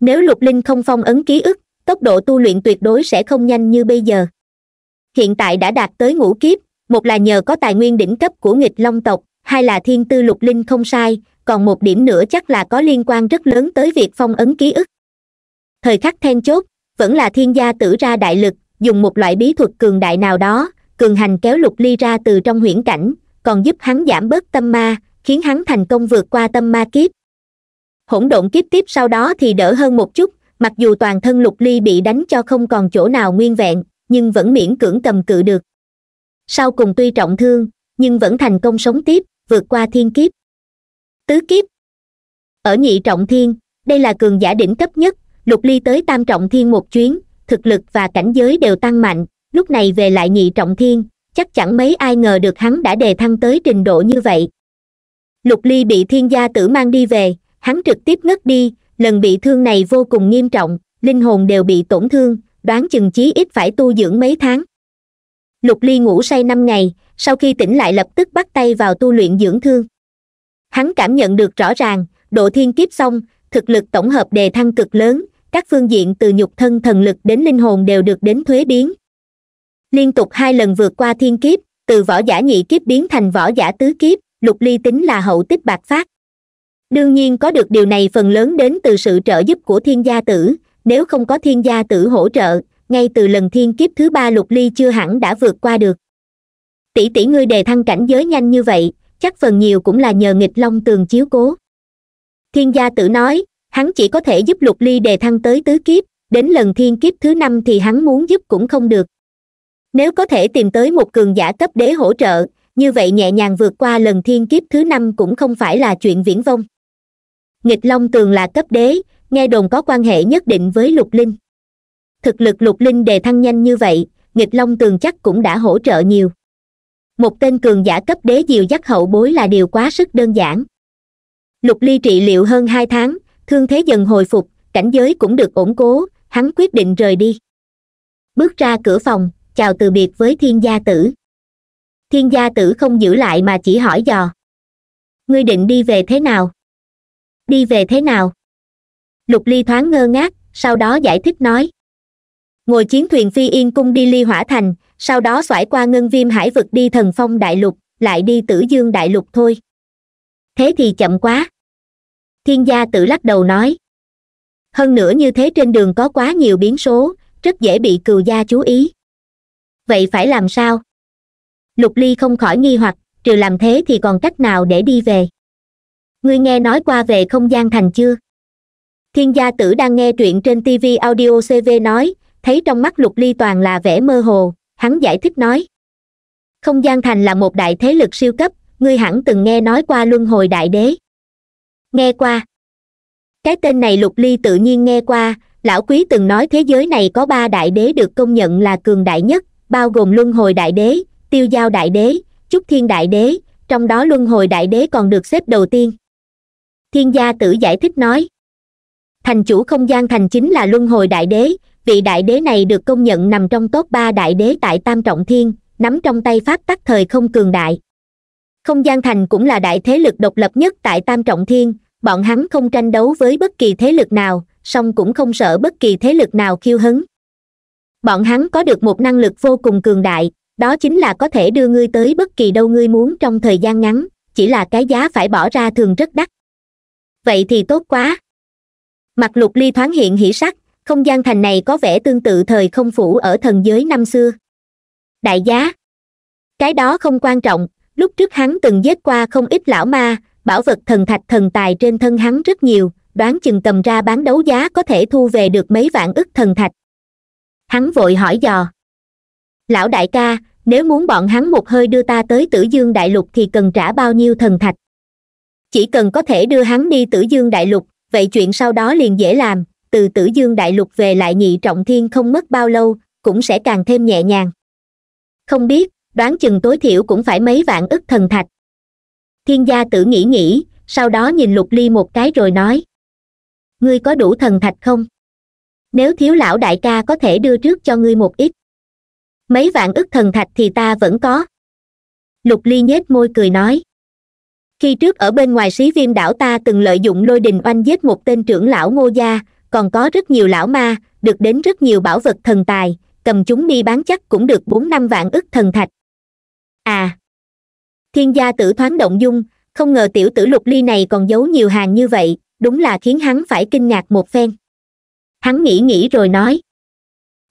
nếu lục linh không phong ấn ký ức tốc độ tu luyện tuyệt đối sẽ không nhanh như bây giờ hiện tại đã đạt tới ngũ kiếp một là nhờ có tài nguyên đỉnh cấp của nghịch long tộc hai là thiên tư lục linh không sai còn một điểm nữa chắc là có liên quan rất lớn tới việc phong ấn ký ức thời khắc then chốt vẫn là thiên gia tử ra đại lực dùng một loại bí thuật cường đại nào đó cường hành kéo lục ly ra từ trong huyễn cảnh còn giúp hắn giảm bớt tâm ma khiến hắn thành công vượt qua tâm ma kiếp hỗn độn kiếp tiếp sau đó thì đỡ hơn một chút mặc dù toàn thân lục ly bị đánh cho không còn chỗ nào nguyên vẹn nhưng vẫn miễn cưỡng cầm cự được sau cùng tuy trọng thương nhưng vẫn thành công sống tiếp vượt qua thiên kiếp tứ kiếp ở nhị trọng thiên đây là cường giả đỉnh cấp nhất lục ly tới tam trọng thiên một chuyến thực lực và cảnh giới đều tăng mạnh lúc này về lại nhị trọng thiên chắc chẳng mấy ai ngờ được hắn đã đề thăng tới trình độ như vậy lục ly bị thiên gia tử mang đi về hắn trực tiếp ngất đi lần bị thương này vô cùng nghiêm trọng linh hồn đều bị tổn thương đoán chừng chí ít phải tu dưỡng mấy tháng lục ly ngủ say năm ngày sau khi tỉnh lại lập tức bắt tay vào tu luyện dưỡng thương hắn cảm nhận được rõ ràng độ thiên kiếp xong thực lực tổng hợp đề thăng cực lớn các phương diện từ nhục thân thần lực đến linh hồn đều được đến thuế biến liên tục hai lần vượt qua thiên kiếp từ võ giả nhị kiếp biến thành võ giả tứ kiếp lục ly tính là hậu tích bạc phát đương nhiên có được điều này phần lớn đến từ sự trợ giúp của thiên gia tử nếu không có thiên gia tử hỗ trợ ngay từ lần thiên kiếp thứ ba lục ly chưa hẳn đã vượt qua được tỷ tỷ ngươi đề thăng cảnh giới nhanh như vậy chắc phần nhiều cũng là nhờ nghịch long tường chiếu cố thiên gia tử nói hắn chỉ có thể giúp lục ly đề thăng tới tứ kiếp đến lần thiên kiếp thứ năm thì hắn muốn giúp cũng không được nếu có thể tìm tới một cường giả cấp đế hỗ trợ như vậy nhẹ nhàng vượt qua lần thiên kiếp thứ năm cũng không phải là chuyện viễn vông nghịch long tường là cấp đế nghe đồn có quan hệ nhất định với lục linh thực lực lục linh đề thăng nhanh như vậy nghịch long tường chắc cũng đã hỗ trợ nhiều một tên cường giả cấp đế diều dắt hậu bối là điều quá sức đơn giản lục ly trị liệu hơn hai tháng thương thế dần hồi phục cảnh giới cũng được ổn cố hắn quyết định rời đi bước ra cửa phòng chào từ biệt với thiên gia tử thiên gia tử không giữ lại mà chỉ hỏi dò ngươi định đi về thế nào đi về thế nào lục ly thoáng ngơ ngác sau đó giải thích nói ngồi chiến thuyền phi yên cung đi ly hỏa thành sau đó xoải qua ngân viêm hải vực đi thần phong đại lục lại đi tử dương đại lục thôi thế thì chậm quá thiên gia tự lắc đầu nói hơn nữa như thế trên đường có quá nhiều biến số rất dễ bị cừu gia chú ý vậy phải làm sao lục ly không khỏi nghi hoặc trừ làm thế thì còn cách nào để đi về ngươi nghe nói qua về không gian thành chưa thiên gia tử đang nghe truyện trên tv audio cv nói thấy trong mắt lục ly toàn là vẻ mơ hồ hắn giải thích nói không gian thành là một đại thế lực siêu cấp ngươi hẳn từng nghe nói qua luân hồi đại đế nghe qua cái tên này lục ly tự nhiên nghe qua lão quý từng nói thế giới này có ba đại đế được công nhận là cường đại nhất bao gồm luân hồi đại đế tiêu giao đại đế chúc thiên đại đế trong đó luân hồi đại đế còn được xếp đầu tiên thiên gia tử giải thích nói thành chủ không gian thành chính là luân hồi đại đế vị đại đế này được công nhận nằm trong top ba đại đế tại tam trọng thiên nắm trong tay pháp tắc thời không cường đại không gian thành cũng là đại thế lực độc lập nhất tại tam trọng thiên bọn hắn không tranh đấu với bất kỳ thế lực nào song cũng không sợ bất kỳ thế lực nào khiêu hứng bọn hắn có được một năng lực vô cùng cường đại đó chính là có thể đưa ngươi tới bất kỳ đâu ngươi muốn trong thời gian ngắn chỉ là cái giá phải bỏ ra thường rất đắt vậy thì tốt quá mặt lục ly thoáng hiện hỉ sắc không gian thành này có vẻ tương tự thời không phủ ở thần giới năm xưa đại giá cái đó không quan trọng lúc trước hắn từng giết qua không ít lão ma bảo vật thần thạch thần tài trên thân hắn rất nhiều đoán chừng tầm ra bán đấu giá có thể thu về được mấy vạn ức thần thạch hắn vội hỏi dò lão đại ca nếu muốn bọn hắn một hơi đưa ta tới tử dương đại lục thì cần trả bao nhiêu thần thạch chỉ cần có thể đưa hắn đi tử dương đại lục vậy chuyện sau đó liền dễ làm từ tử dương đại lục về lại nhị trọng thiên không mất bao lâu cũng sẽ càng thêm nhẹ nhàng không biết đoán chừng tối thiểu cũng phải mấy vạn ức thần thạch thiên gia tử nghĩ nghĩ sau đó nhìn lục ly một cái rồi nói ngươi có đủ thần thạch không nếu thiếu lão đại ca có thể đưa trước cho ngươi một ít mấy vạn ức thần thạch thì ta vẫn có lục ly nhếch môi cười nói khi trước ở bên ngoài xí viêm đảo ta từng lợi dụng lôi đình oanh giết một tên trưởng lão ngô gia còn có rất nhiều lão ma được đến rất nhiều bảo vật thần tài cầm chúng đi bán chắc cũng được bốn năm vạn ức thần thạch à thiên gia tử thoáng động dung không ngờ tiểu tử lục ly này còn giấu nhiều hàng như vậy đúng là khiến hắn phải kinh ngạc một phen hắn nghĩ nghĩ rồi nói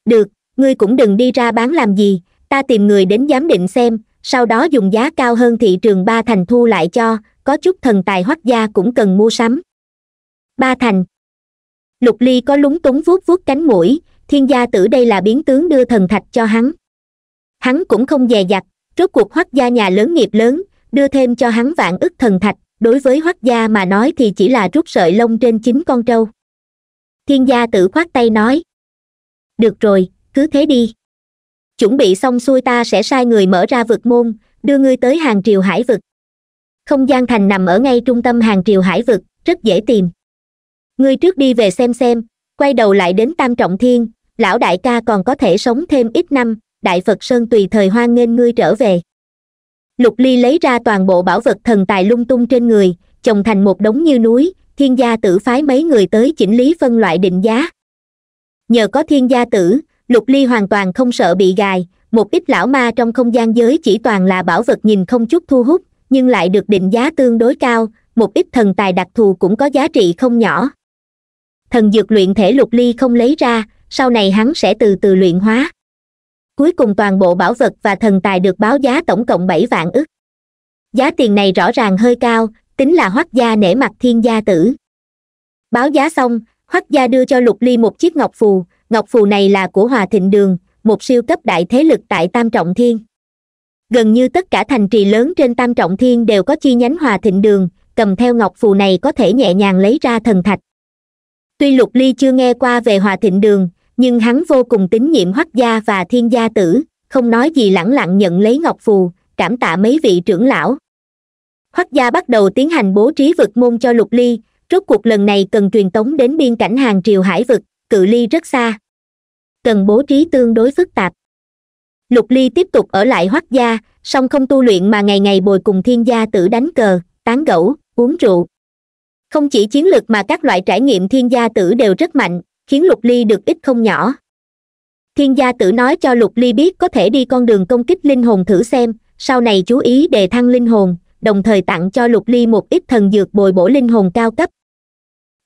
được ngươi cũng đừng đi ra bán làm gì ta tìm người đến giám định xem sau đó dùng giá cao hơn thị trường ba thành thu lại cho có chút thần tài hoắc gia cũng cần mua sắm ba thành lục ly có lúng túng vuốt vuốt cánh mũi thiên gia tử đây là biến tướng đưa thần thạch cho hắn hắn cũng không dè dặt rốt cuộc hoắc gia nhà lớn nghiệp lớn đưa thêm cho hắn vạn ức thần thạch đối với hoắc gia mà nói thì chỉ là rút sợi lông trên chín con trâu thiên gia tử khoát tay nói được rồi cứ thế đi chuẩn bị xong xuôi ta sẽ sai người mở ra vực môn đưa ngươi tới hàng triều hải vực không gian thành nằm ở ngay trung tâm hàng triều hải vực rất dễ tìm ngươi trước đi về xem xem quay đầu lại đến tam trọng thiên lão đại ca còn có thể sống thêm ít năm đại phật sơn tùy thời hoan nghênh ngươi trở về lục ly lấy ra toàn bộ bảo vật thần tài lung tung trên người chồng thành một đống như núi thiên gia tử phái mấy người tới chỉnh lý phân loại định giá nhờ có thiên gia tử lục ly hoàn toàn không sợ bị gài một ít lão ma trong không gian giới chỉ toàn là bảo vật nhìn không chút thu hút nhưng lại được định giá tương đối cao một ít thần tài đặc thù cũng có giá trị không nhỏ thần dược luyện thể lục ly không lấy ra sau này hắn sẽ từ từ luyện hóa cuối cùng toàn bộ bảo vật và thần tài được báo giá tổng cộng bảy vạn ức giá tiền này rõ ràng hơi cao tính là hoắc gia nể mặt thiên gia tử báo giá xong hoắc gia đưa cho lục ly một chiếc ngọc phù ngọc phù này là của hòa thịnh đường một siêu cấp đại thế lực tại tam trọng thiên gần như tất cả thành trì lớn trên tam trọng thiên đều có chi nhánh hòa thịnh đường cầm theo ngọc phù này có thể nhẹ nhàng lấy ra thần thạch tuy lục ly chưa nghe qua về hòa thịnh đường nhưng hắn vô cùng tín nhiệm hoắc gia và thiên gia tử không nói gì lẳng lặng nhận lấy ngọc phù cảm tạ mấy vị trưởng lão hoắc gia bắt đầu tiến hành bố trí vực môn cho lục ly rốt cuộc lần này cần truyền tống đến biên cảnh hàng triều hải vực cự ly rất xa cần bố trí tương đối phức tạp lục ly tiếp tục ở lại hoắc gia song không tu luyện mà ngày ngày bồi cùng thiên gia tử đánh cờ tán gẫu uống rượu không chỉ chiến lược mà các loại trải nghiệm thiên gia tử đều rất mạnh khiến lục ly được ít không nhỏ thiên gia tử nói cho lục ly biết có thể đi con đường công kích linh hồn thử xem sau này chú ý đề thăng linh hồn đồng thời tặng cho lục ly một ít thần dược bồi bổ linh hồn cao cấp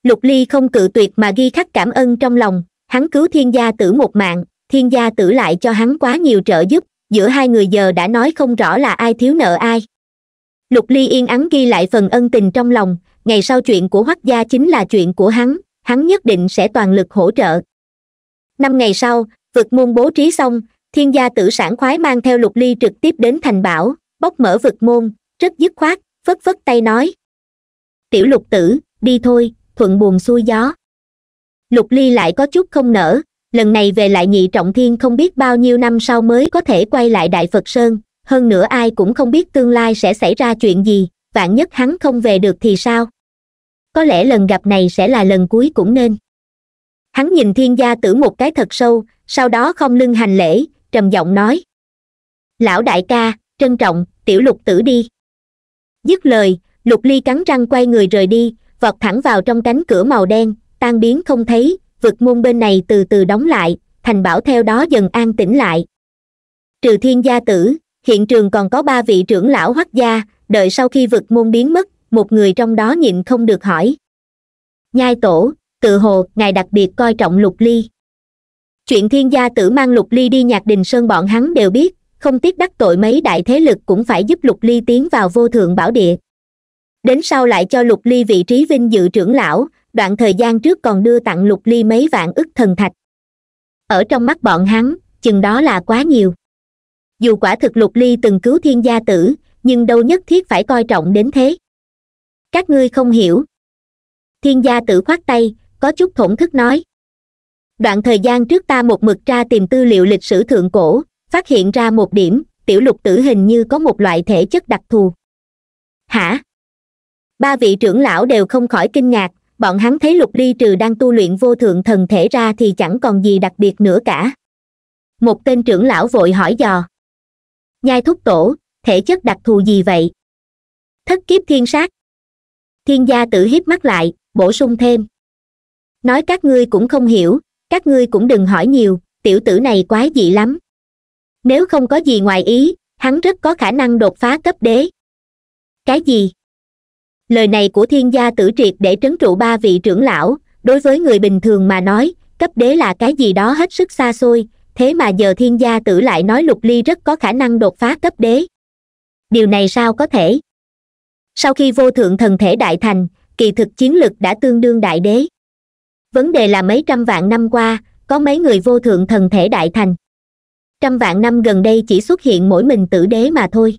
lục ly không cự tuyệt mà ghi khắc cảm ơn trong lòng hắn cứu thiên gia tử một mạng thiên gia tử lại cho hắn quá nhiều trợ giúp giữa hai người giờ đã nói không rõ là ai thiếu nợ ai lục ly yên ắng ghi lại phần ân tình trong lòng ngày sau chuyện của hoắc gia chính là chuyện của hắn hắn nhất định sẽ toàn lực hỗ trợ năm ngày sau vực môn bố trí xong thiên gia tử sản khoái mang theo lục ly trực tiếp đến thành bảo bóc mở vực môn rất dứt khoát phất phất tay nói tiểu lục tử đi thôi thuận buồn xuôi gió lục ly lại có chút không nở lần này về lại nhị trọng thiên không biết bao nhiêu năm sau mới có thể quay lại đại phật sơn hơn nữa ai cũng không biết tương lai sẽ xảy ra chuyện gì vạn nhất hắn không về được thì sao có lẽ lần gặp này sẽ là lần cuối cũng nên hắn nhìn thiên gia tử một cái thật sâu sau đó không lưng hành lễ trầm giọng nói lão đại ca trân trọng tiểu lục tử đi dứt lời lục ly cắn răng quay người rời đi vọt thẳng vào trong cánh cửa màu đen tan biến không thấy vực môn bên này từ từ đóng lại thành bảo theo đó dần an tĩnh lại trừ thiên gia tử hiện trường còn có ba vị trưởng lão hoắc gia đợi sau khi vực môn biến mất một người trong đó nhịn không được hỏi nhai tổ tự hồ ngài đặc biệt coi trọng lục ly chuyện thiên gia tử mang lục ly đi nhạc đình sơn bọn hắn đều biết không tiếc đắc tội mấy đại thế lực cũng phải giúp lục ly tiến vào vô thượng bảo địa đến sau lại cho lục ly vị trí vinh dự trưởng lão đoạn thời gian trước còn đưa tặng lục ly mấy vạn ức thần thạch ở trong mắt bọn hắn chừng đó là quá nhiều dù quả thực lục ly từng cứu thiên gia tử nhưng đâu nhất thiết phải coi trọng đến thế các ngươi không hiểu thiên gia tử khoát tay có chút thổn thức nói đoạn thời gian trước ta một mực tra tìm tư liệu lịch sử thượng cổ phát hiện ra một điểm tiểu lục tử hình như có một loại thể chất đặc thù hả ba vị trưởng lão đều không khỏi kinh ngạc bọn hắn thấy lục ly trừ đang tu luyện vô thượng thần thể ra thì chẳng còn gì đặc biệt nữa cả một tên trưởng lão vội hỏi dò nhai thúc tổ thể chất đặc thù gì vậy thất kiếp thiên sát thiên gia tử hiếp mắt lại bổ sung thêm nói các ngươi cũng không hiểu các ngươi cũng đừng hỏi nhiều tiểu tử này quá dị lắm nếu không có gì ngoài ý hắn rất có khả năng đột phá cấp đế cái gì lời này của thiên gia tử triệt để trấn trụ ba vị trưởng lão đối với người bình thường mà nói cấp đế là cái gì đó hết sức xa xôi thế mà giờ thiên gia tử lại nói lục ly rất có khả năng đột phá cấp đế điều này sao có thể sau khi vô thượng thần thể đại thành kỳ thực chiến lực đã tương đương đại đế vấn đề là mấy trăm vạn năm qua có mấy người vô thượng thần thể đại thành trăm vạn năm gần đây chỉ xuất hiện mỗi mình tử đế mà thôi